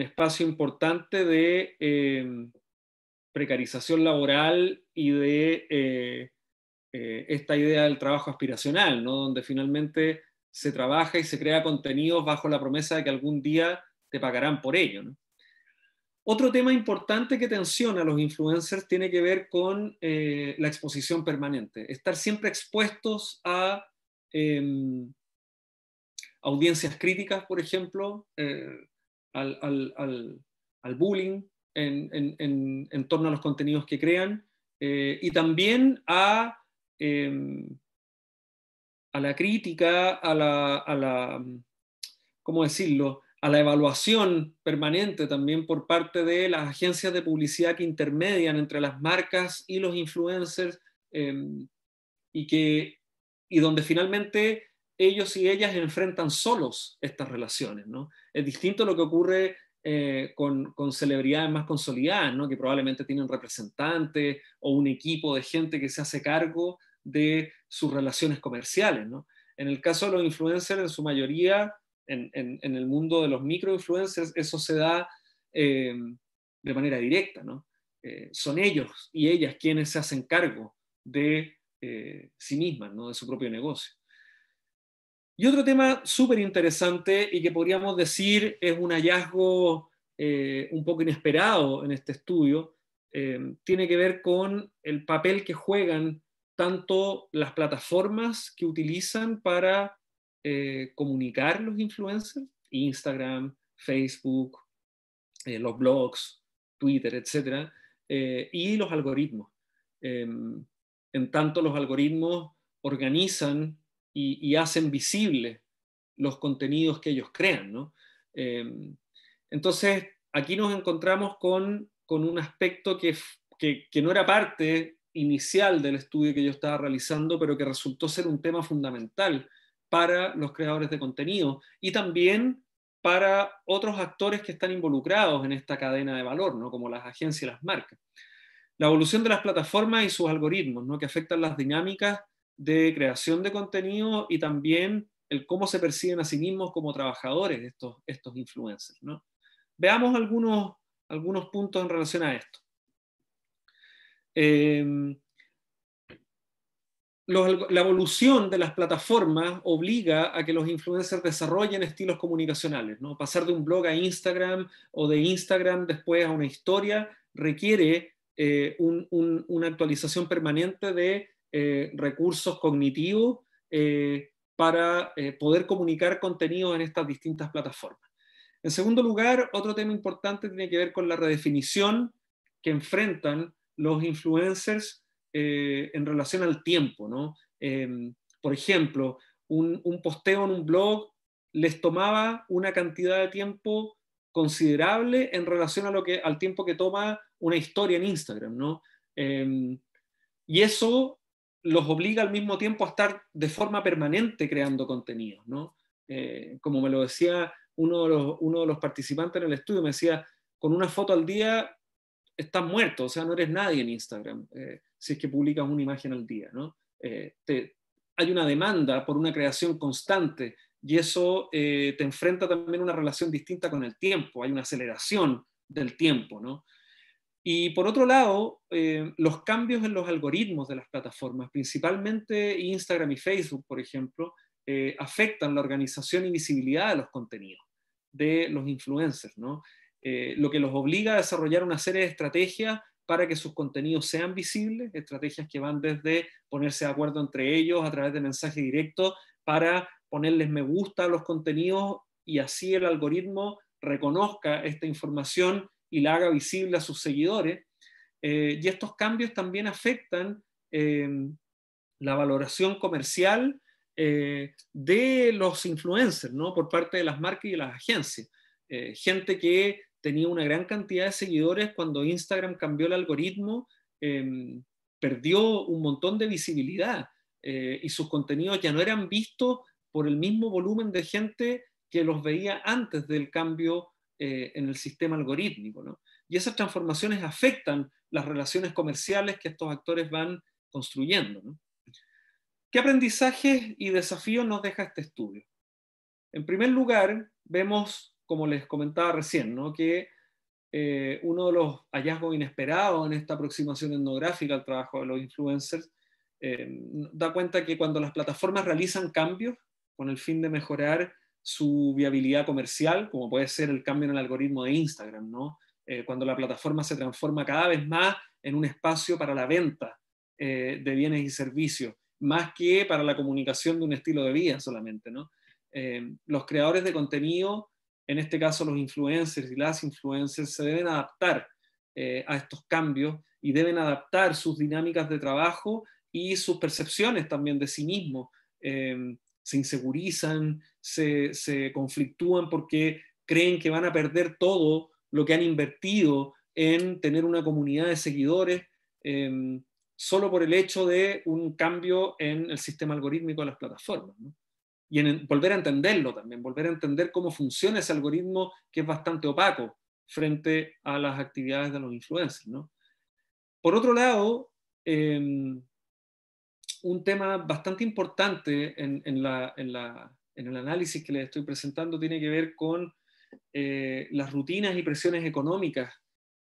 espacio importante de em, precarización laboral y de eh, eh, esta idea del trabajo aspiracional, donde finalmente se trabaja y se crea contenidos bajo la promesa de que algún día te pagarán por ello. Otro tema importante que tensiona a los influencers tiene que ver con eh, la exposición permanente, estar siempre expuestos a em, audiencias críticas, por ejemplo, eh, al, bullying en, torno a los contenidos que crean eh, y también em, a, la crítica, a la, a decirlo? a la evaluación permanente también por parte de las agencias de publicidad que intermedian entre las marcas y los influencers em, y, que, y donde finalmente ellos y ellas enfrentan solos estas relaciones. ¿no? Es distinto lo que ocurre eh, con, celebridades más consolidadas, que probablemente tienen representantes o un equipo de gente que se hace cargo de sus relaciones comerciales. En el caso de los influencers, en su mayoría, en, el mundo de los microinfluencers, eso se da em, de manera directa. Eh, son ellos y ellas quienes se hacen cargo de eh, sí mismas, ¿no? de su propio negocio. Y otro tema súper interesante y que podríamos decir es un hallazgo eh, un poco inesperado en este estudio, eh, tiene que ver con el papel que juegan tanto las plataformas que utilizan para eh, comunicar los influencers, Instagram, Facebook, los blogs, Twitter, etc., y los algoritmos. Em, en tanto, los algoritmos organizan y, hacen visible los contenidos que ellos crean. Em, entonces, aquí nos encontramos con, un aspecto que, no era parte inicial del estudio que yo estaba realizando, pero que resultó ser un tema fundamental para los creadores de contenido y también para otros actores que están involucrados en esta cadena de valor, ¿no? como las agencias y las marcas. La evolución de las plataformas y sus algoritmos, ¿no? que afectan las dinámicas de creación de contenido y también el cómo se perciben a sí mismos como trabajadores estos, estos influencers. ¿no? Veamos algunos, algunos puntos en relación a esto. Em, la evolución de las plataformas obliga a que los influencers desarrollen estilos comunicacionales. ¿no? Pasar de un blog a Instagram o de Instagram después a una historia requiere eh, una actualización permanente de eh, recursos cognitivos eh, para eh, poder comunicar contenido en estas distintas plataformas. En segundo lugar, otro tema importante tiene que ver con la redefinición que enfrentan los influencers en relación al tiempo. ¿no? Em, por ejemplo, un, posteo en un blog les tomaba una cantidad de tiempo considerable en relación a lo que, al tiempo que toma una historia en Instagram, em, y eso los obliga al mismo tiempo a estar de forma permanente creando contenidos, ¿no? Eh, como me lo decía uno de, los, participantes en el estudio, me decía, con una foto al día estás muerto, o sea, no eres nadie en Instagram, eh, si es que publicas una imagen al día, ¿no? Eh, hay una demanda por una creación constante y eso te enfrenta también a una relación distinta con el tiempo, hay una aceleración del tiempo, ¿no? Y por otro lado, eh, los cambios en los algoritmos de las plataformas, principalmente Instagram y Facebook, por ejemplo, eh, afectan la organización y visibilidad de los contenidos de los influencers, ¿no? Eh, lo que los obliga a desarrollar una serie de estrategias para que sus contenidos sean visibles, estrategias que van desde ponerse de acuerdo entre ellos a través de mensaje directo para ponerles me gusta a los contenidos y así el algoritmo reconozca esta información y la haga visible a sus seguidores. Eh, y estos cambios también afectan eh, la valoración comercial eh, de los influencers, ¿no? Por parte de las marcas y de las agencias. gente que tenía una gran cantidad de seguidores cuando Instagram cambió el algoritmo, em, perdió un montón de visibilidad y sus contenidos ya no eran vistos por el mismo volumen de gente que los veía antes del cambio eh, en el sistema algorítmico. ¿no? Y esas transformaciones afectan las relaciones comerciales que estos actores van construyendo. ¿Qué aprendizajes y desafíos nos deja este estudio? En primer lugar, vemos, como les comentaba recién, ¿no? que eh, uno de los hallazgos inesperados en esta aproximación etnográfica al trabajo de los influencers eh, da cuenta que cuando las plataformas realizan cambios con el fin de mejorar su viabilidad comercial, como puede ser el cambio en el algoritmo de Instagram, ¿no? Eh, cuando la plataforma se transforma cada vez más en un espacio para la venta eh, de bienes y servicios, más que para la comunicación de un estilo de vida solamente. ¿no? Eh, los creadores de contenido, en este caso los influencers y las influencers, se deben adaptar a estos cambios y deben adaptar sus dinámicas de trabajo y sus percepciones también de sí mismos se insegurizan, se, conflictúan porque creen que van a perder todo lo que han invertido en tener una comunidad de seguidores em, solo por el hecho de un cambio en el sistema algorítmico de las plataformas. Y en volver a entenderlo también, volver a entender cómo funciona ese algoritmo que es bastante opaco frente a las actividades de los influencers. Por otro lado, em, un tema bastante importante en, el análisis que les estoy presentando tiene que ver con eh, las rutinas y presiones económicas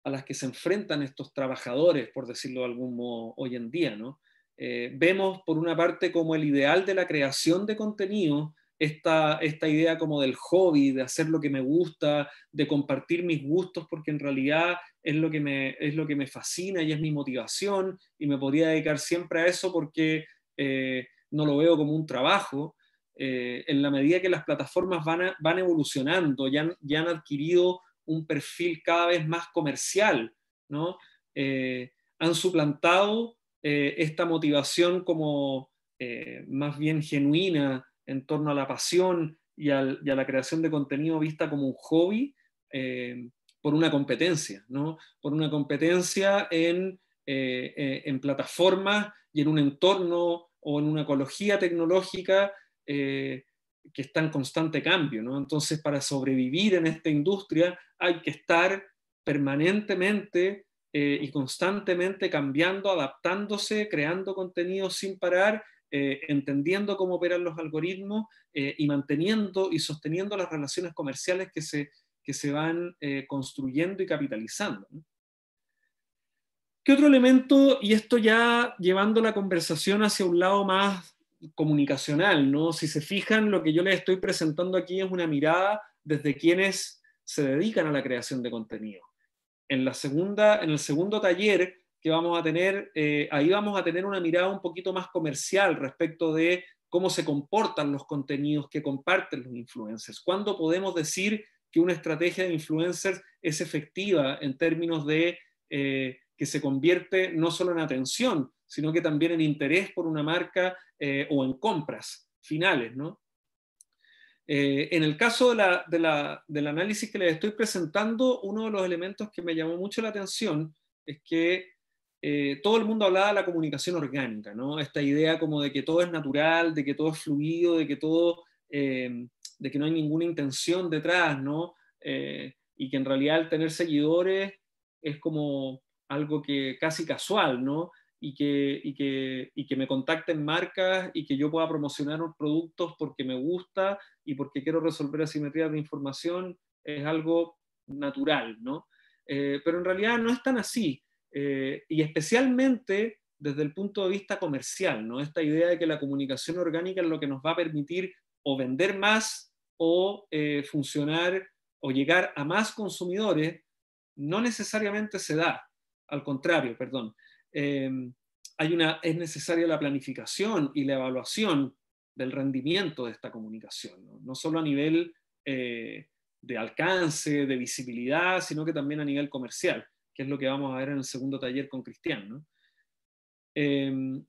a las que se enfrentan estos trabajadores, por decirlo de algún modo, hoy en día. ¿no? Eh, vemos, por una parte, como el ideal de la creación de contenido esta, idea como del hobby, de hacer lo que me gusta, de compartir mis gustos, porque en realidad es lo que me, es lo que me fascina y es mi motivación, y me podría dedicar siempre a eso porque eh, no lo veo como un trabajo. Eh, en la medida que las plataformas van, van evolucionando, ya han, adquirido un perfil cada vez más comercial, eh, han suplantado esta motivación como más bien genuina, en torno a la pasión y, a la creación de contenido vista como un hobby eh, por una competencia, Por una competencia eh, eh, en, plataformas y en un entorno o en una ecología tecnológica que está en constante cambio, Entonces, para sobrevivir en esta industria hay que estar permanentemente y constantemente cambiando, adaptándose, creando contenido sin parar eh, entendiendo cómo operan los algoritmos eh, y manteniendo y sosteniendo las relaciones comerciales que se, que se van eh, construyendo y capitalizando. ¿Qué otro elemento, y esto ya llevando la conversación hacia un lado más comunicacional, ¿no? si se fijan, lo que yo les estoy presentando aquí es una mirada desde quienes se dedican a la creación de contenido. En, la segunda, en el segundo taller que vamos a tener, eh, ahí vamos a tener una mirada un poquito más comercial respecto de cómo se comportan los contenidos que comparten los influencers. ¿Cuándo podemos decir que una estrategia de influencers es efectiva en términos de eh, que se convierte no solo en atención, sino que también en interés por una marca eh, o en compras finales, en el caso del análisis que les estoy presentando, uno de los elementos que me llamó mucho la atención es que eh, todo el mundo hablaba de la comunicación orgánica, ¿no? Esta idea como de que todo es natural, de que todo es fluido, de que todo, em, de que no hay ninguna intención detrás, ¿no? Eh, y que en realidad el tener seguidores es como algo que casi casual, ¿no? Y que, que, y que me contacten marcas y que yo pueda promocionar unos productos porque me gusta y porque quiero resolver asimetrías de información es algo natural, ¿no? Eh, pero en realidad no es tan así. Eh, y especialmente desde el punto de vista comercial, Esta idea de que la comunicación orgánica es lo que nos va a permitir o vender más o eh, funcionar o llegar a más consumidores, no necesariamente se da. Al contrario, perdón. Em, es necesaria la planificación y la evaluación del rendimiento de esta comunicación, no, solo a nivel eh, de alcance, de visibilidad, sino que también a nivel comercial que es lo que vamos a ver en el segundo taller con Cristian. Em,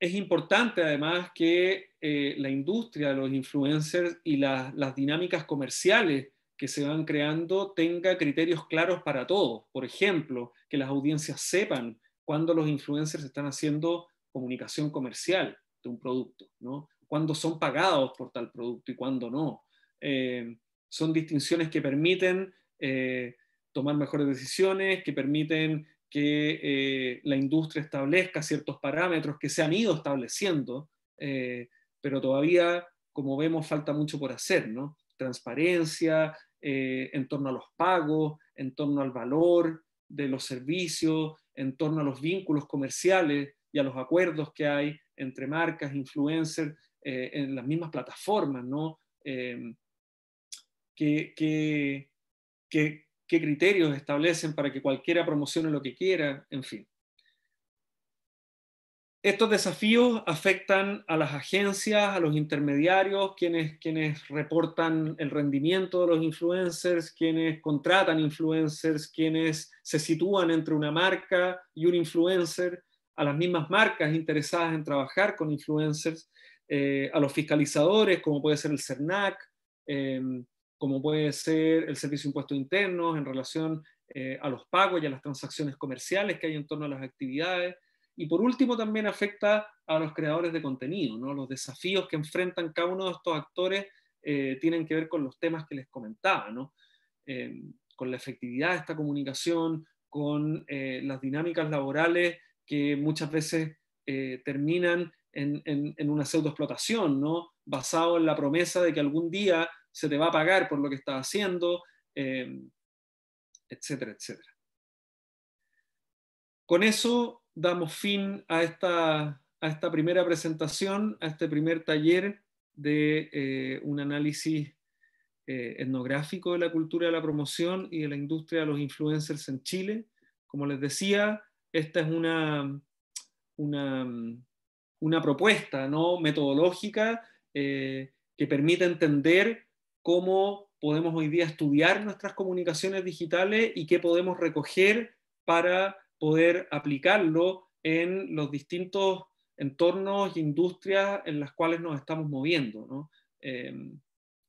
es importante además que eh, la industria, los influencers y las dinámicas comerciales que se van creando tenga criterios claros para todos. Por ejemplo, que las audiencias sepan cuándo los influencers están haciendo comunicación comercial de un producto, ¿no? cuándo son pagados por tal producto y cuándo no. Em, son distinciones que permiten eh, tomar mejores decisiones, que permiten que eh, la industria establezca ciertos parámetros que se han ido estableciendo, eh, pero todavía, como vemos, falta mucho por hacer, ¿no? Transparencia eh, en torno a los pagos, en torno al valor de los servicios, en torno a los vínculos comerciales y a los acuerdos que hay entre marcas, influencers, en las mismas plataformas, ¿no? Em, que, qué criterios establecen para que cualquiera promocione lo que quiera, en fin. Estos desafíos afectan a las agencias, a los intermediarios, quienes, quienes reportan el rendimiento de los influencers, quienes contratan influencers, quienes se sitúan entre una marca y un influencer, a las mismas marcas interesadas en trabajar con influencers, eh, a los fiscalizadores, como puede ser el CERNAC, em, como puede ser el Servicio de Impuestos Internos en relación eh, a los pagos y a las transacciones comerciales que hay en torno a las actividades. Y por último, también afecta a los creadores de contenido, ¿no? Los desafíos que enfrentan cada uno de estos actores eh, tienen que ver con los temas que les comentaba, ¿no? Eh, con la efectividad de esta comunicación, con las dinámicas laborales que muchas veces terminan en, en, en una pseudoexplotación, ¿no? Basado en la promesa de que algún día se te va a pagar por lo que estás haciendo, em, etcétera, etcétera. Con eso damos fin a esta, primera presentación, a este primer taller de eh, un análisis eh, etnográfico de la cultura de la promoción y de la industria de los influencers en Chile. Como les decía, esta es una, propuesta ¿no? metodológica eh, que permite entender cómo podemos hoy día estudiar nuestras comunicaciones digitales y qué podemos recoger para poder aplicarlo en los distintos entornos e industrias en las cuales nos estamos moviendo. Em,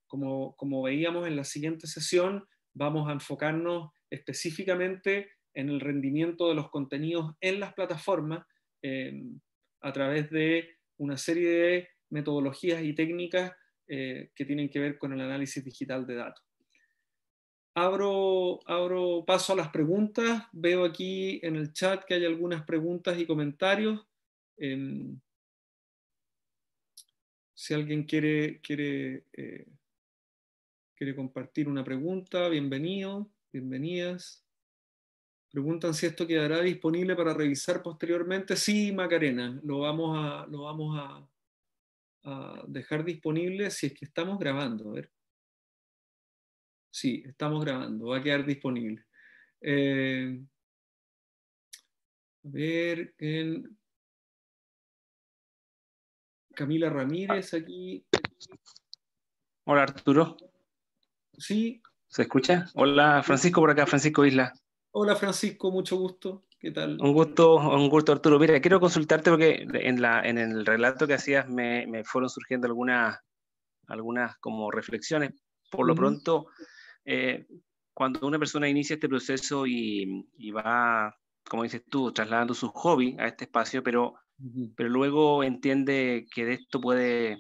como, veíamos en la siguiente sesión, vamos a enfocarnos específicamente en el rendimiento de los contenidos en las plataformas em, a través de una serie de metodologías y técnicas eh, que tienen que ver con el análisis digital de datos. Abro, abro paso a las preguntas. Veo aquí en el chat que hay algunas preguntas y comentarios. Em, si alguien quiere, eh, quiere, compartir una pregunta, bienvenido, bienvenidas. Preguntan si esto quedará disponible para revisar posteriormente. Sí, Macarena, lo vamos a, lo vamos a, a dejar disponible si es que estamos grabando. A ver. Sí, estamos grabando, va a quedar disponible. Eh, a ver, Camila Ramírez aquí. Hola Arturo. Sí. ¿Se escucha? Hola Francisco por acá, Francisco Isla. Hola Francisco, mucho gusto. ¿Qué tal? Un gusto, un gusto Arturo. Mira, quiero consultarte porque en, la, en el relato que hacías me, fueron surgiendo algunas, algunas como reflexiones. Por lo pronto, eh, cuando una persona inicia este proceso y, va, como dices tú, trasladando su hobby a este espacio, pero, pero luego entiende que de esto puede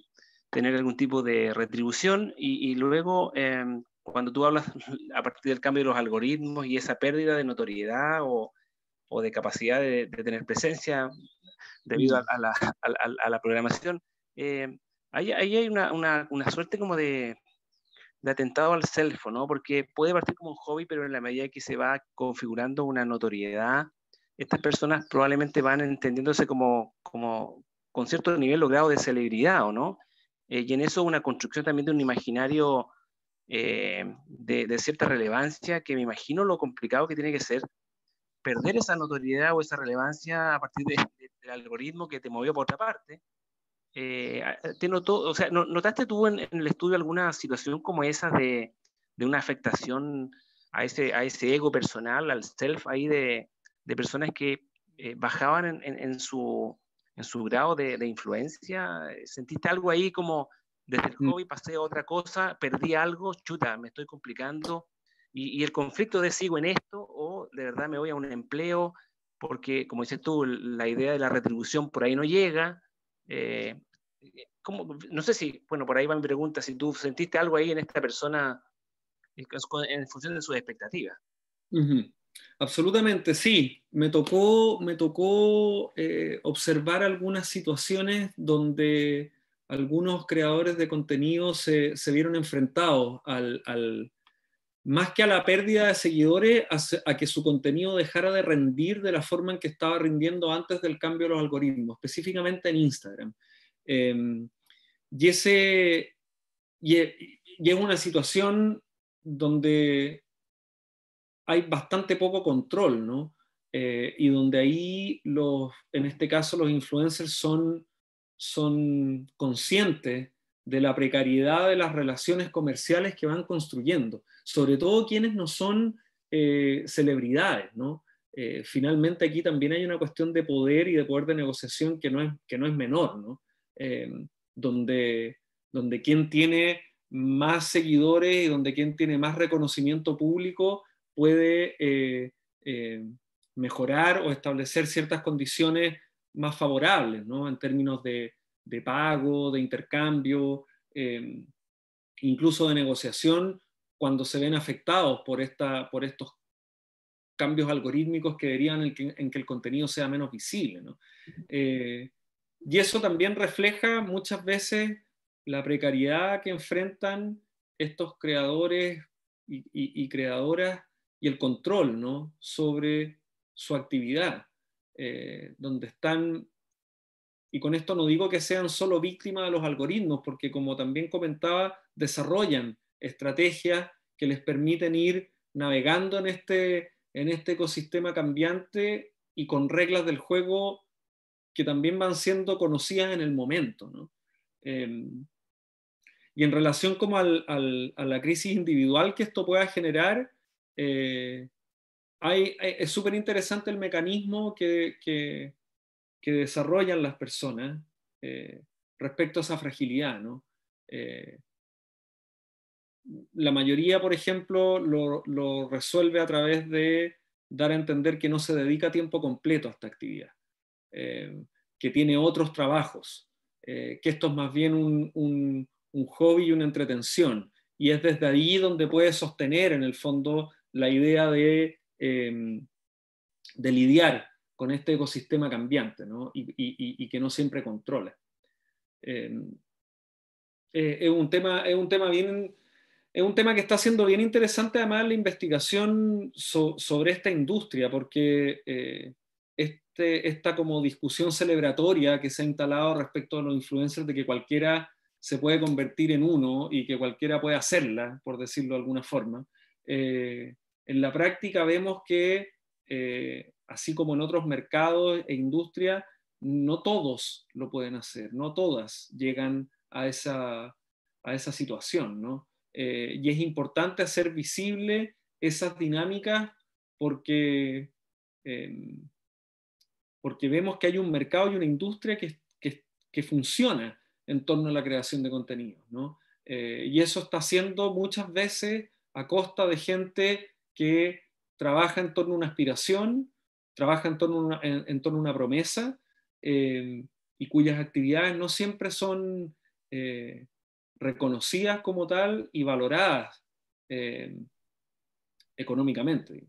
tener algún tipo de retribución y, luego em, cuando tú hablas a partir del cambio de los algoritmos y esa pérdida de notoriedad o, o de capacidad de, tener presencia debido mm. a, la, a, la, programación. Eh, ahí, ahí, hay una, una, una suerte como de, de, atentado al self, ¿no? Porque puede partir como un hobby, pero en la medida que se va configurando una notoriedad, estas personas probablemente van entendiéndose como, como con cierto nivel o grado de celebridad, ¿o no? Eh, y en eso una construcción también de un imaginario eh, de, de, cierta relevancia que me imagino lo complicado que tiene que ser perder esa notoriedad o esa relevancia a partir del algoritmo que te movió por otra parte. Eh, te o sea, ¿Notaste tú en, el estudio alguna situación como esa de, una afectación a ese, a ese ego personal, al self ahí de, personas que eh, bajaban en, en, su, en su grado de, influencia? ¿Sentiste algo ahí como desde el mm. hobby pasé a otra cosa, perdí algo, chuta, me estoy complicando? Y, el conflicto de sigo en esto o de verdad me voy a un empleo porque, como dices tú, la idea de la retribución por ahí no llega. Eh, eh, no sé si, bueno, por ahí va mi pregunta, si tú sentiste algo ahí en esta persona eh, en función de sus expectativas. Absolutamente, sí. Me tocó, me tocó observar algunas situaciones donde algunos creadores de contenido se, vieron enfrentados al más que a la pérdida de seguidores, a, que su contenido dejara de rendir de la forma en que estaba rindiendo antes del cambio de los algoritmos, específicamente en Instagram. Em, y, ese, y, es una situación donde hay bastante poco control, ¿no? Eh, y donde ahí los, en este caso los influencers son, son conscientes de la precariedad de las relaciones comerciales que van construyendo sobre todo quienes no son eh, celebridades, eh, finalmente aquí también hay una cuestión de poder y de poder de negociación que no es, que no es menor, em, donde, donde quien tiene más seguidores y donde quien tiene más reconocimiento público puede eh, em, mejorar o establecer ciertas condiciones más favorables, En términos de, de pago, de intercambio, em, incluso de negociación cuando se ven afectados por, esta, por estos cambios algorítmicos que verían en que, el contenido sea menos visible. Eh, y eso también refleja muchas veces la precariedad que enfrentan estos creadores y, creadoras y el control sobre su actividad, eh, donde están, y con esto no digo que sean solo víctimas de los algoritmos, porque como también comentaba, desarrollan estrategias que les permiten ir navegando en este, en este ecosistema cambiante y con reglas del juego que también van siendo conocidas en el momento. Em, y en relación como a la crisis individual que esto pueda generar, eh, hay, eh, es súper interesante el mecanismo que, desarrollan las personas eh, respecto a esa fragilidad. ¿no? la mayoría, por ejemplo, lo, resuelve a través de dar a entender que no se dedica tiempo completo a esta actividad, eh, que tiene otros trabajos, eh, que esto es más bien un, un, hobby y una entretención. Y es desde ahí donde puede sostener, en el fondo, la idea de, em, de lidiar con este ecosistema cambiante y, que no siempre controla. Em, eh, es, un tema, es un tema bien es un tema que está siendo bien interesante además la investigación sobre esta industria, porque eh, este, esta como discusión celebratoria que se ha instalado respecto a los influencers de que cualquiera se puede convertir en uno y que cualquiera puede hacerla, por decirlo de alguna forma, eh, en la práctica vemos que, eh, así como en otros mercados e industrias, no todos lo pueden hacer, no todas llegan a esa, a esa situación, ¿no? Eh, y es importante hacer visible esas dinámicas porque, eh, porque vemos que hay un mercado y una industria que, que, funciona en torno a la creación de contenidos. Eh, y eso está siendo muchas veces a costa de gente que trabaja en torno a una aspiración, trabaja en torno a una, en, torno una promesa y cuyas actividades no siempre son reconocidas como tal y valoradas eh, económicamente.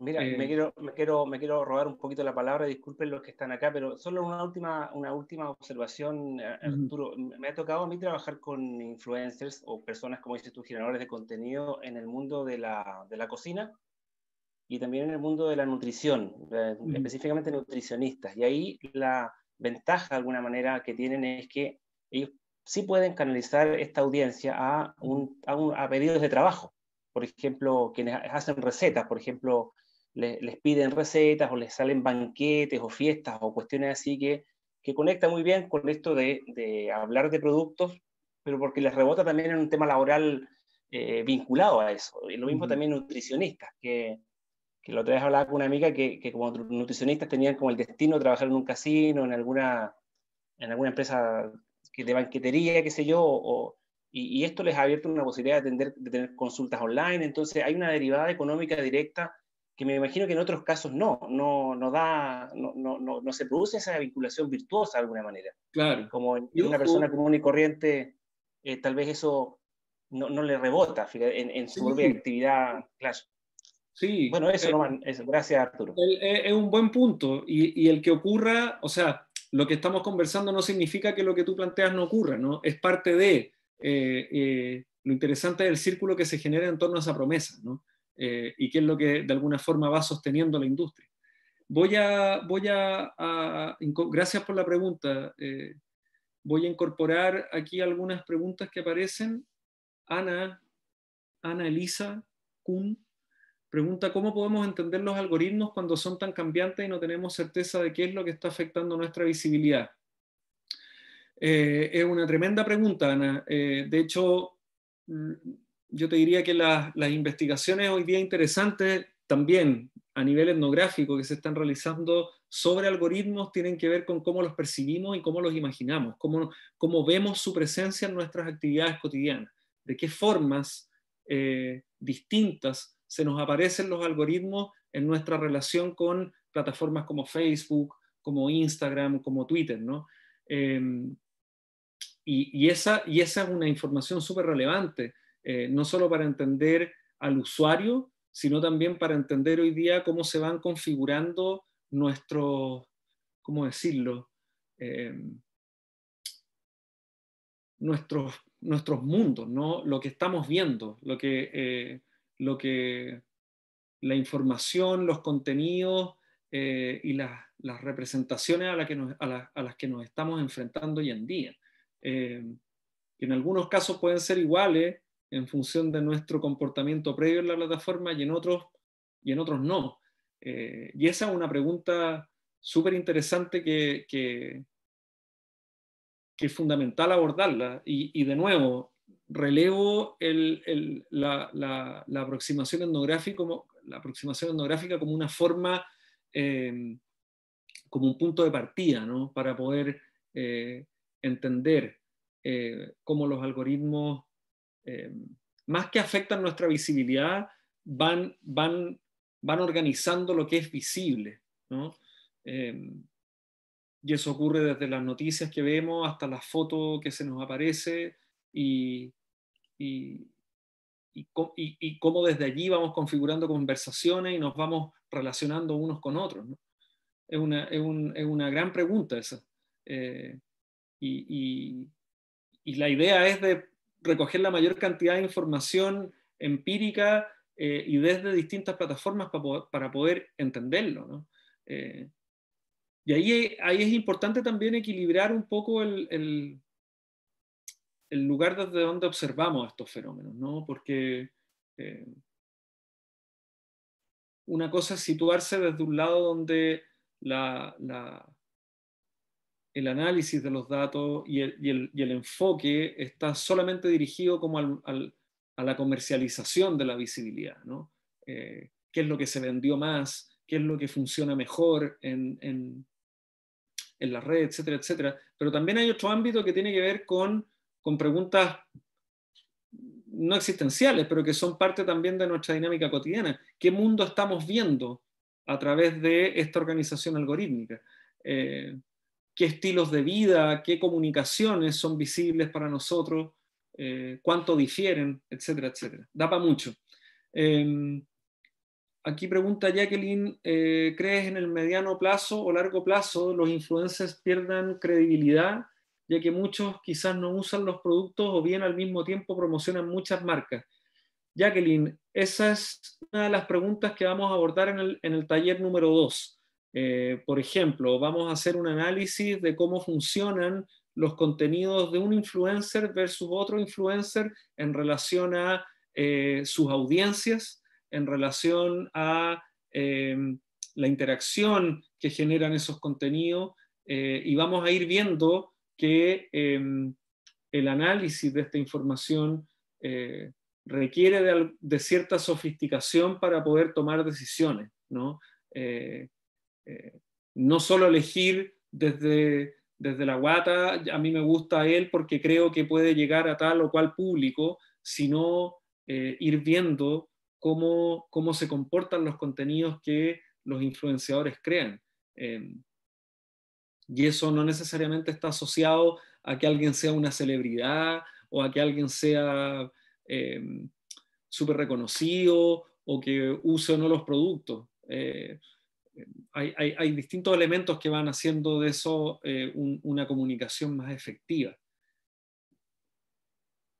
Mira, me, eh, quiero, me, quiero, me quiero robar un poquito la palabra, disculpen los que están acá, pero solo una última, una última observación, eh, Arturo. Me ha tocado a mí trabajar con influencers o personas, como dices tú, generadores de contenido en el mundo de la, de la cocina y también en el mundo de la nutrición, específicamente nutricionistas. Y ahí la ventaja, de alguna manera, que tienen es que ellos sí pueden canalizar esta audiencia a, un, a, pedidos de trabajo. Por ejemplo, quienes hacen recetas, por ejemplo, les piden recetas o les salen banquetes o fiestas o cuestiones así que, que conecta muy bien con esto de, hablar de productos, pero porque les rebota también en un tema laboral eh, vinculado a eso. Y lo mismo también nutricionistas, que, que la otra vez hablaba con una amiga que, que, como nutricionistas tenían como el destino trabajar en un casino, en alguna, en alguna empresa que de banquetería, qué sé yo, o, y, esto les ha abierto una posibilidad de, atender, de tener consultas online, entonces hay una derivada económica directa que me imagino que en otros casos no, no, no da, no, no, no se produce esa vinculación virtuosa de alguna manera. Claro. Como en una persona común y corriente, eh, tal vez eso no, le rebota en, en su actividad. Claro. Sí. Bueno, eso, eh, nomás, gracias Arturo. Eh, es un buen punto, y, y el que ocurra, o sea, lo que estamos conversando no significa que lo que tú planteas no ocurra, ¿no? Es parte de eh, eh, lo interesante del círculo que se genera en torno a esa promesa, ¿no? Eh, y qué es lo que de alguna forma va sosteniendo la industria. Voy a, voy gracias por la pregunta, voy a incorporar aquí algunas preguntas que aparecen. Ana, Ana Elisa, Kun, pregunta cómo podemos entender los algoritmos cuando son tan cambiantes y no tenemos certeza de qué es lo que está afectando nuestra visibilidad. Eh, es una tremenda pregunta, Ana. Eh, de hecho, mm, yo te diría que las, investigaciones hoy día interesantes también a nivel etnográfico que se están realizando sobre algoritmos tienen que ver con cómo los percibimos y cómo los imaginamos, cómo, cómo vemos su presencia en nuestras actividades cotidianas, de qué formas eh, distintas se nos aparecen los algoritmos en nuestra relación con plataformas como Facebook, como Instagram, como Twitter, ¿no? Em, y, esa, y esa es una información súper relevante, eh, no solo para entender al usuario, sino también para entender hoy día cómo se van configurando nuestros, ¿cómo decirlo? Em, nuestros, nuestros mundos, ¿no? lo que estamos viendo, lo que, eh, lo que la información, los contenidos eh, y las, representaciones a, las que nos estamos enfrentando hoy en día, eh, en algunos casos pueden ser iguales en función de nuestro comportamiento previo en la plataforma y en otros, y en otros no. Eh, y esa es una pregunta súper interesante que, es fundamental abordarla. y de nuevo, relevo la, aproximación etnográfica como, la aproximación como una forma, eh, como un punto de partida, para poder eh, entender eh, cómo los algoritmos, más que afectan nuestra visibilidad, van, van, van organizando lo que es visible. y eso ocurre desde las noticias que vemos hasta la fotos que se nos aparece y, y, y, cómo desde allí vamos configurando conversaciones y nos vamos relacionando unos con otros. Es, una, gran pregunta esa. Eh, y, la idea es de recoger la mayor cantidad de información empírica eh, y desde distintas plataformas para poder, entenderlo. Eh, y ahí, ahí, es importante también equilibrar un poco el, el lugar desde donde observamos estos fenómenos, ¿no? Porque eh, una cosa es situarse desde un lado donde el análisis de los datos y el, enfoque está solamente dirigido como a la comercialización de la visibilidad, ¿no? Eh, ¿Qué es lo que se vendió más? ¿Qué es lo que funciona mejor en, en la red, etcétera, etcétera? Pero también hay otro ámbito que tiene que ver con con preguntas no existenciales, pero que son parte también de nuestra dinámica cotidiana. ¿Qué mundo estamos viendo a través de esta organización algorítmica? Eh, ¿Qué estilos de vida, qué comunicaciones son visibles para nosotros? Eh, ¿Cuánto difieren? Etcétera, etcétera. Da mucho. Em, aquí pregunta Jacqueline, eh, ¿crees en el mediano plazo o largo plazo los influencers pierdan credibilidad ya que muchos quizás no usan los productos o bien al mismo tiempo promocionan muchas marcas. Jacqueline, esa es una de las preguntas que vamos a abordar en el, taller número 2. Eh, por ejemplo, vamos a hacer un análisis de cómo funcionan los contenidos de un influencer versus otro influencer en relación a eh, sus audiencias, en relación a em, la interacción que generan esos contenidos, eh, y vamos a ir viendo que em, el análisis de esta información eh, requiere de, cierta sofisticación para poder tomar decisiones, ¿no? Eh, eh, no solo elegir desde, desde la guata, a mí me gusta él porque creo que puede llegar a tal o cual público, sino ir viendo cómo, cómo se comportan los contenidos que los influenciadores crean. Em, y eso no necesariamente está asociado a que alguien sea una celebridad o a que alguien sea eh, súper reconocido o que use o no los productos. Eh, hay, distintos elementos que van haciendo de eso eh, una comunicación más efectiva.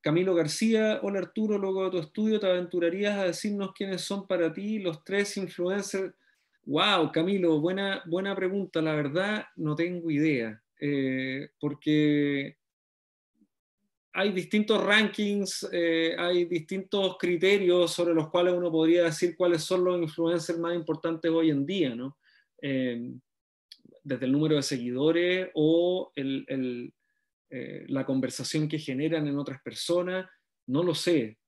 Camilo García, hola Arturo, luego de tu estudio, ¿te aventurarías a decirnos quiénes son para ti los tres influencers Wow, Camilo, buena, buena pregunta. La verdad, no tengo idea, eh, porque hay distintos rankings, eh, hay distintos criterios sobre los cuales uno podría decir cuáles son los influencers más importantes hoy en día, ¿no? Em, desde el número de seguidores o eh, la conversación que generan en otras personas, no lo sé.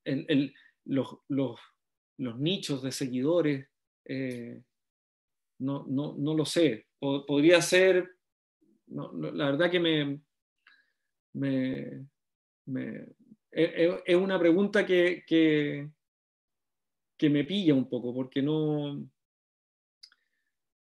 los, nichos de seguidores no, lo sé. podría ser, la verdad que me... E, e, es una pregunta que, que, me pilla un poco, porque no...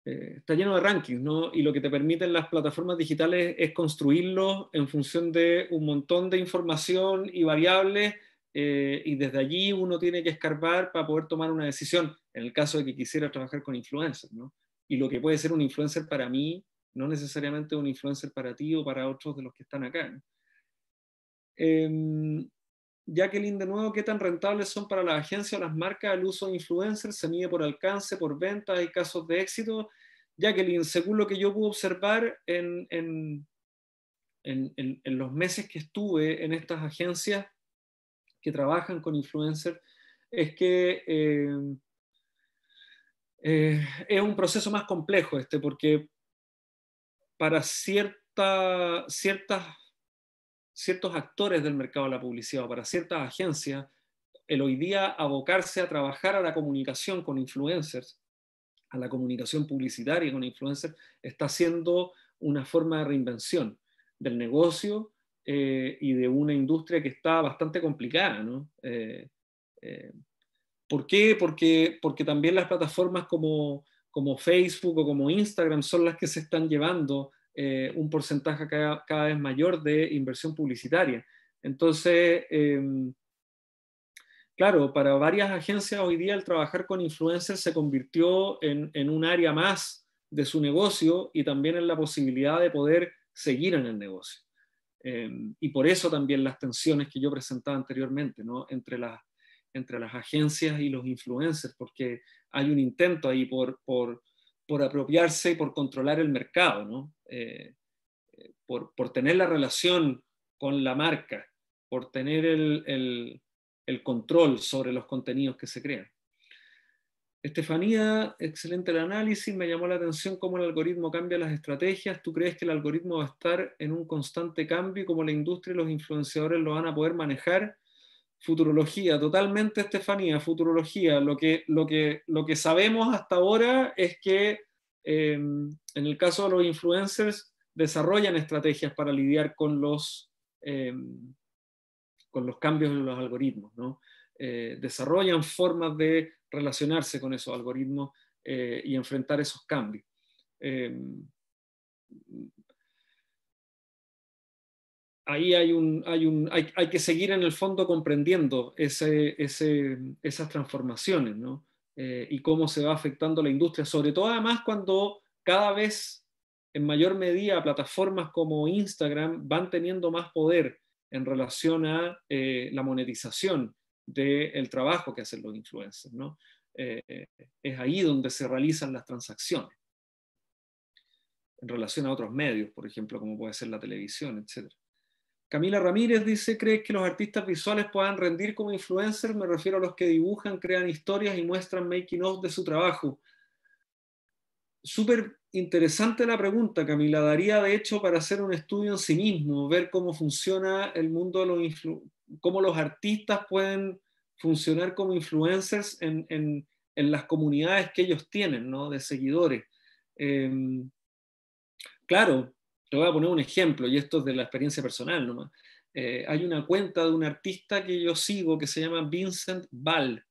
Eh, está lleno de rankings, ¿no? Y lo que te permiten las plataformas digitales es construirlos en función de un montón de información y variables eh, y desde allí uno tiene que escarbar para poder tomar una decisión, en el caso de que quisiera trabajar con influencers. ¿no? y lo que puede ser un influencer para mí, no necesariamente un influencer para ti o para otros de los que están acá. Em, Jacqueline, de nuevo, ¿qué tan rentables son para las agencias o las marcas el uso de influencers? ¿Se mide por alcance, por ventas ¿Hay casos de éxito? Jacqueline, según lo que yo pude observar en, en, los meses que estuve en estas agencias que trabajan con influencers, es que em, eh, es un proceso más complejo este, porque para cierta, ciertas, ciertos actores del mercado de la publicidad o para ciertas agencias, el hoy día abocarse a trabajar a la comunicación con influencers, a la comunicación publicitaria con influencers, está siendo una forma de reinvención del negocio eh, y de una industria que está bastante complicada, ¿no? Eh, ¿Por qué? Porque, porque también las plataformas como, como Facebook o como Instagram son las que se están llevando eh, un porcentaje cada, vez mayor de inversión publicitaria. Entonces, em, claro, para varias agencias hoy día el trabajar con influencers se convirtió en, un área más de su negocio y también en la posibilidad de poder seguir en el negocio. Em, y por eso también las tensiones que yo presentaba anteriormente, ¿no? entre las entre las agencias y los influencers, porque hay un intento ahí por, apropiarse y por controlar el mercado, eh, eh, por, tener la relación con la marca, por tener el, el control sobre los contenidos que se crean. Estefanía, excelente el análisis. Me llamó la atención cómo el algoritmo cambia las estrategias. ¿Tú crees que el algoritmo va a estar en un constante cambio y cómo la industria y los influenciadores lo van a poder manejar? futurología, totalmente Estefanía, futurología. Lo que, lo que, lo que sabemos hasta ahora es que em, en el caso de los influencers desarrollan estrategias para lidiar con los, em, los cambios en los algoritmos, ¿no? Eh, desarrollan formas de relacionarse con esos algoritmos eh, y enfrentar esos cambios em, ahí hay, un, hay, un, hay, que seguir en el fondo comprendiendo ese, esas transformaciones ¿no? Eh, y cómo se va afectando la industria, sobre todo además cuando cada vez en mayor medida plataformas como Instagram van teniendo más poder en relación a eh, la monetización del trabajo que hacen los influencers. Eh, es ahí donde se realizan las transacciones en relación a otros medios, por ejemplo, como puede ser la televisión, etcétera. Camila Ramírez dice, ¿crees que los artistas visuales puedan rendir como influencers? Me refiero a los que dibujan, crean historias y muestran making of de su trabajo. Súper interesante la pregunta, Camila. Daría, de hecho, para hacer un estudio en sí mismo, ver cómo funciona el mundo de los cómo los artistas pueden funcionar como influencers en, las comunidades que ellos tienen, ¿no? De seguidores. Em, claro, te voy a poner un ejemplo, y esto es de la experiencia personal nomás. Eh, hay una cuenta de un artista que yo sigo que se llama Vincent Ball,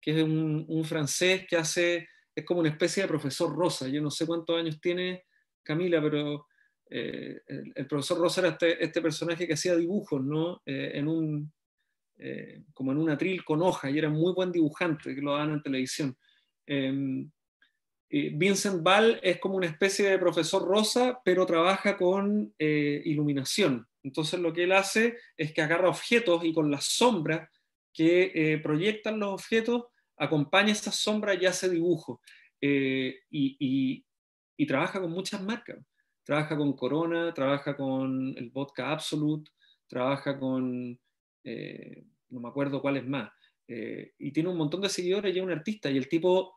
que es un, francés que hace, es como una especie de profesor Rosa. Yo no sé cuántos años tiene Camila, pero eh, el, profesor Rosa era este, este, personaje que hacía dibujos, ¿no? Eh, en un, eh, como en un atril con hojas, y era muy buen dibujante, que lo dan en televisión. Em, eh, Vincent Ball es como una especie de profesor rosa, pero trabaja con eh, iluminación. Entonces lo que él hace es que agarra objetos y con las sombras que eh, proyectan los objetos, acompaña esas sombras y hace dibujo. y, y, trabaja con muchas marcas. Trabaja con Corona, trabaja con el Vodka Absolute, trabaja con, no me acuerdo cuál es más. y tiene un montón de seguidores y es un artista. Y el tipo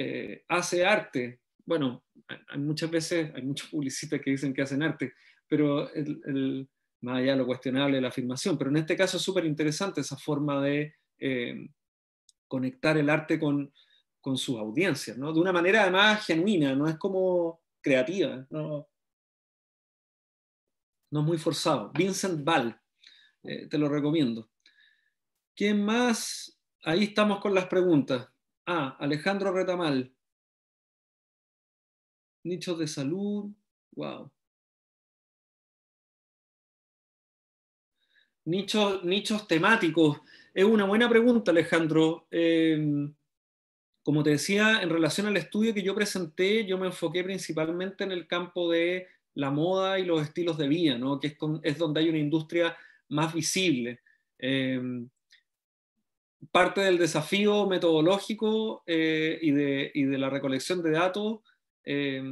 eh, hace arte. Bueno, hay muchas veces, hay muchos publicistas que dicen que hacen arte, pero más allá de lo cuestionable de la afirmación, pero en este caso es súper interesante esa forma de eh, conectar el arte con, con sus audiencias, ¿no? De una manera además genuina, no es como creativa, no, no es muy forzado. Vincent Ball eh, te lo recomiendo. ¿Quién más? Ahí estamos con las preguntas. Ah, Alejandro Retamal. Nichos de salud. Wow. Nichos, nichos temáticos. Es una buena pregunta, Alejandro. Em, como te decía, en relación al estudio que yo presenté, yo me enfoqué principalmente en el campo de la moda y los estilos de vida, que es, donde hay una industria más visible. Em, parte del desafío metodológico eh, y, de, la recolección de datos eh,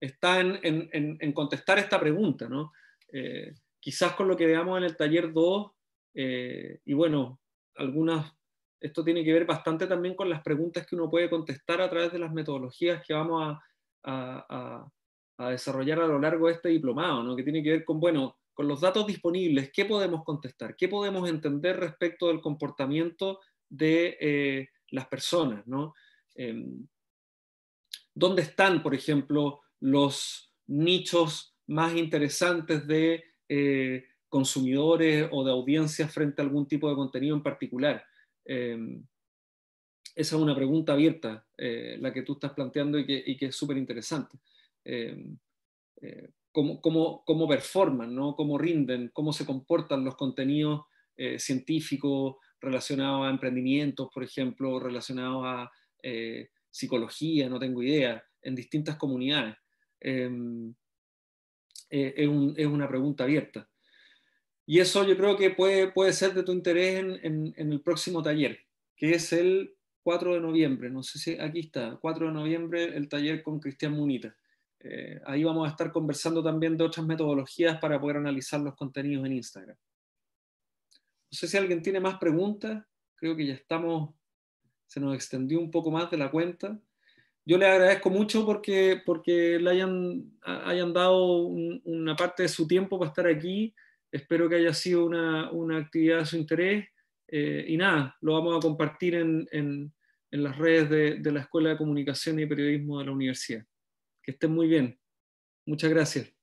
está en, contestar esta pregunta, ¿no? Eh, quizás con lo que veamos en el taller 2, y bueno, algunas, esto tiene que ver bastante también con las preguntas que uno puede contestar a través de las metodologías que vamos a, desarrollar a lo largo de este diplomado, ¿no? Que tiene que ver con, bueno, con los datos disponibles, ¿qué podemos contestar? ¿Qué podemos entender respecto del comportamiento de eh, las personas? Em, ¿Dónde están, por ejemplo, los nichos más interesantes de eh, consumidores o de audiencias frente a algún tipo de contenido en particular? Em, esa es una pregunta abierta, eh, la que tú estás planteando y que, es súper interesante. Em, cómo, cómo, cómo performan, ¿no? cómo rinden, cómo se comportan los contenidos eh, científicos relacionados a emprendimientos, por ejemplo, relacionados a eh, psicología, no tengo idea, en distintas comunidades. Em, eh, es, una pregunta abierta. Y eso yo creo que puede, puede ser de tu interés en el próximo taller, que es el 4 de noviembre, no sé si aquí está, 4 de noviembre el taller con Cristian Munita. Eh, ahí vamos a estar conversando también de otras metodologías para poder analizar los contenidos en Instagram. No sé si alguien tiene más preguntas. Creo que ya estamos, se nos extendió un poco más de la cuenta. Yo le agradezco mucho porque, porque le hayan, dado una parte de su tiempo para estar aquí. Espero que haya sido una, actividad de su interés. Eh, y nada, lo vamos a compartir en, las redes de la Escuela de Comunicación y Periodismo de la Universidad. Que estén muy bien. Muchas gracias.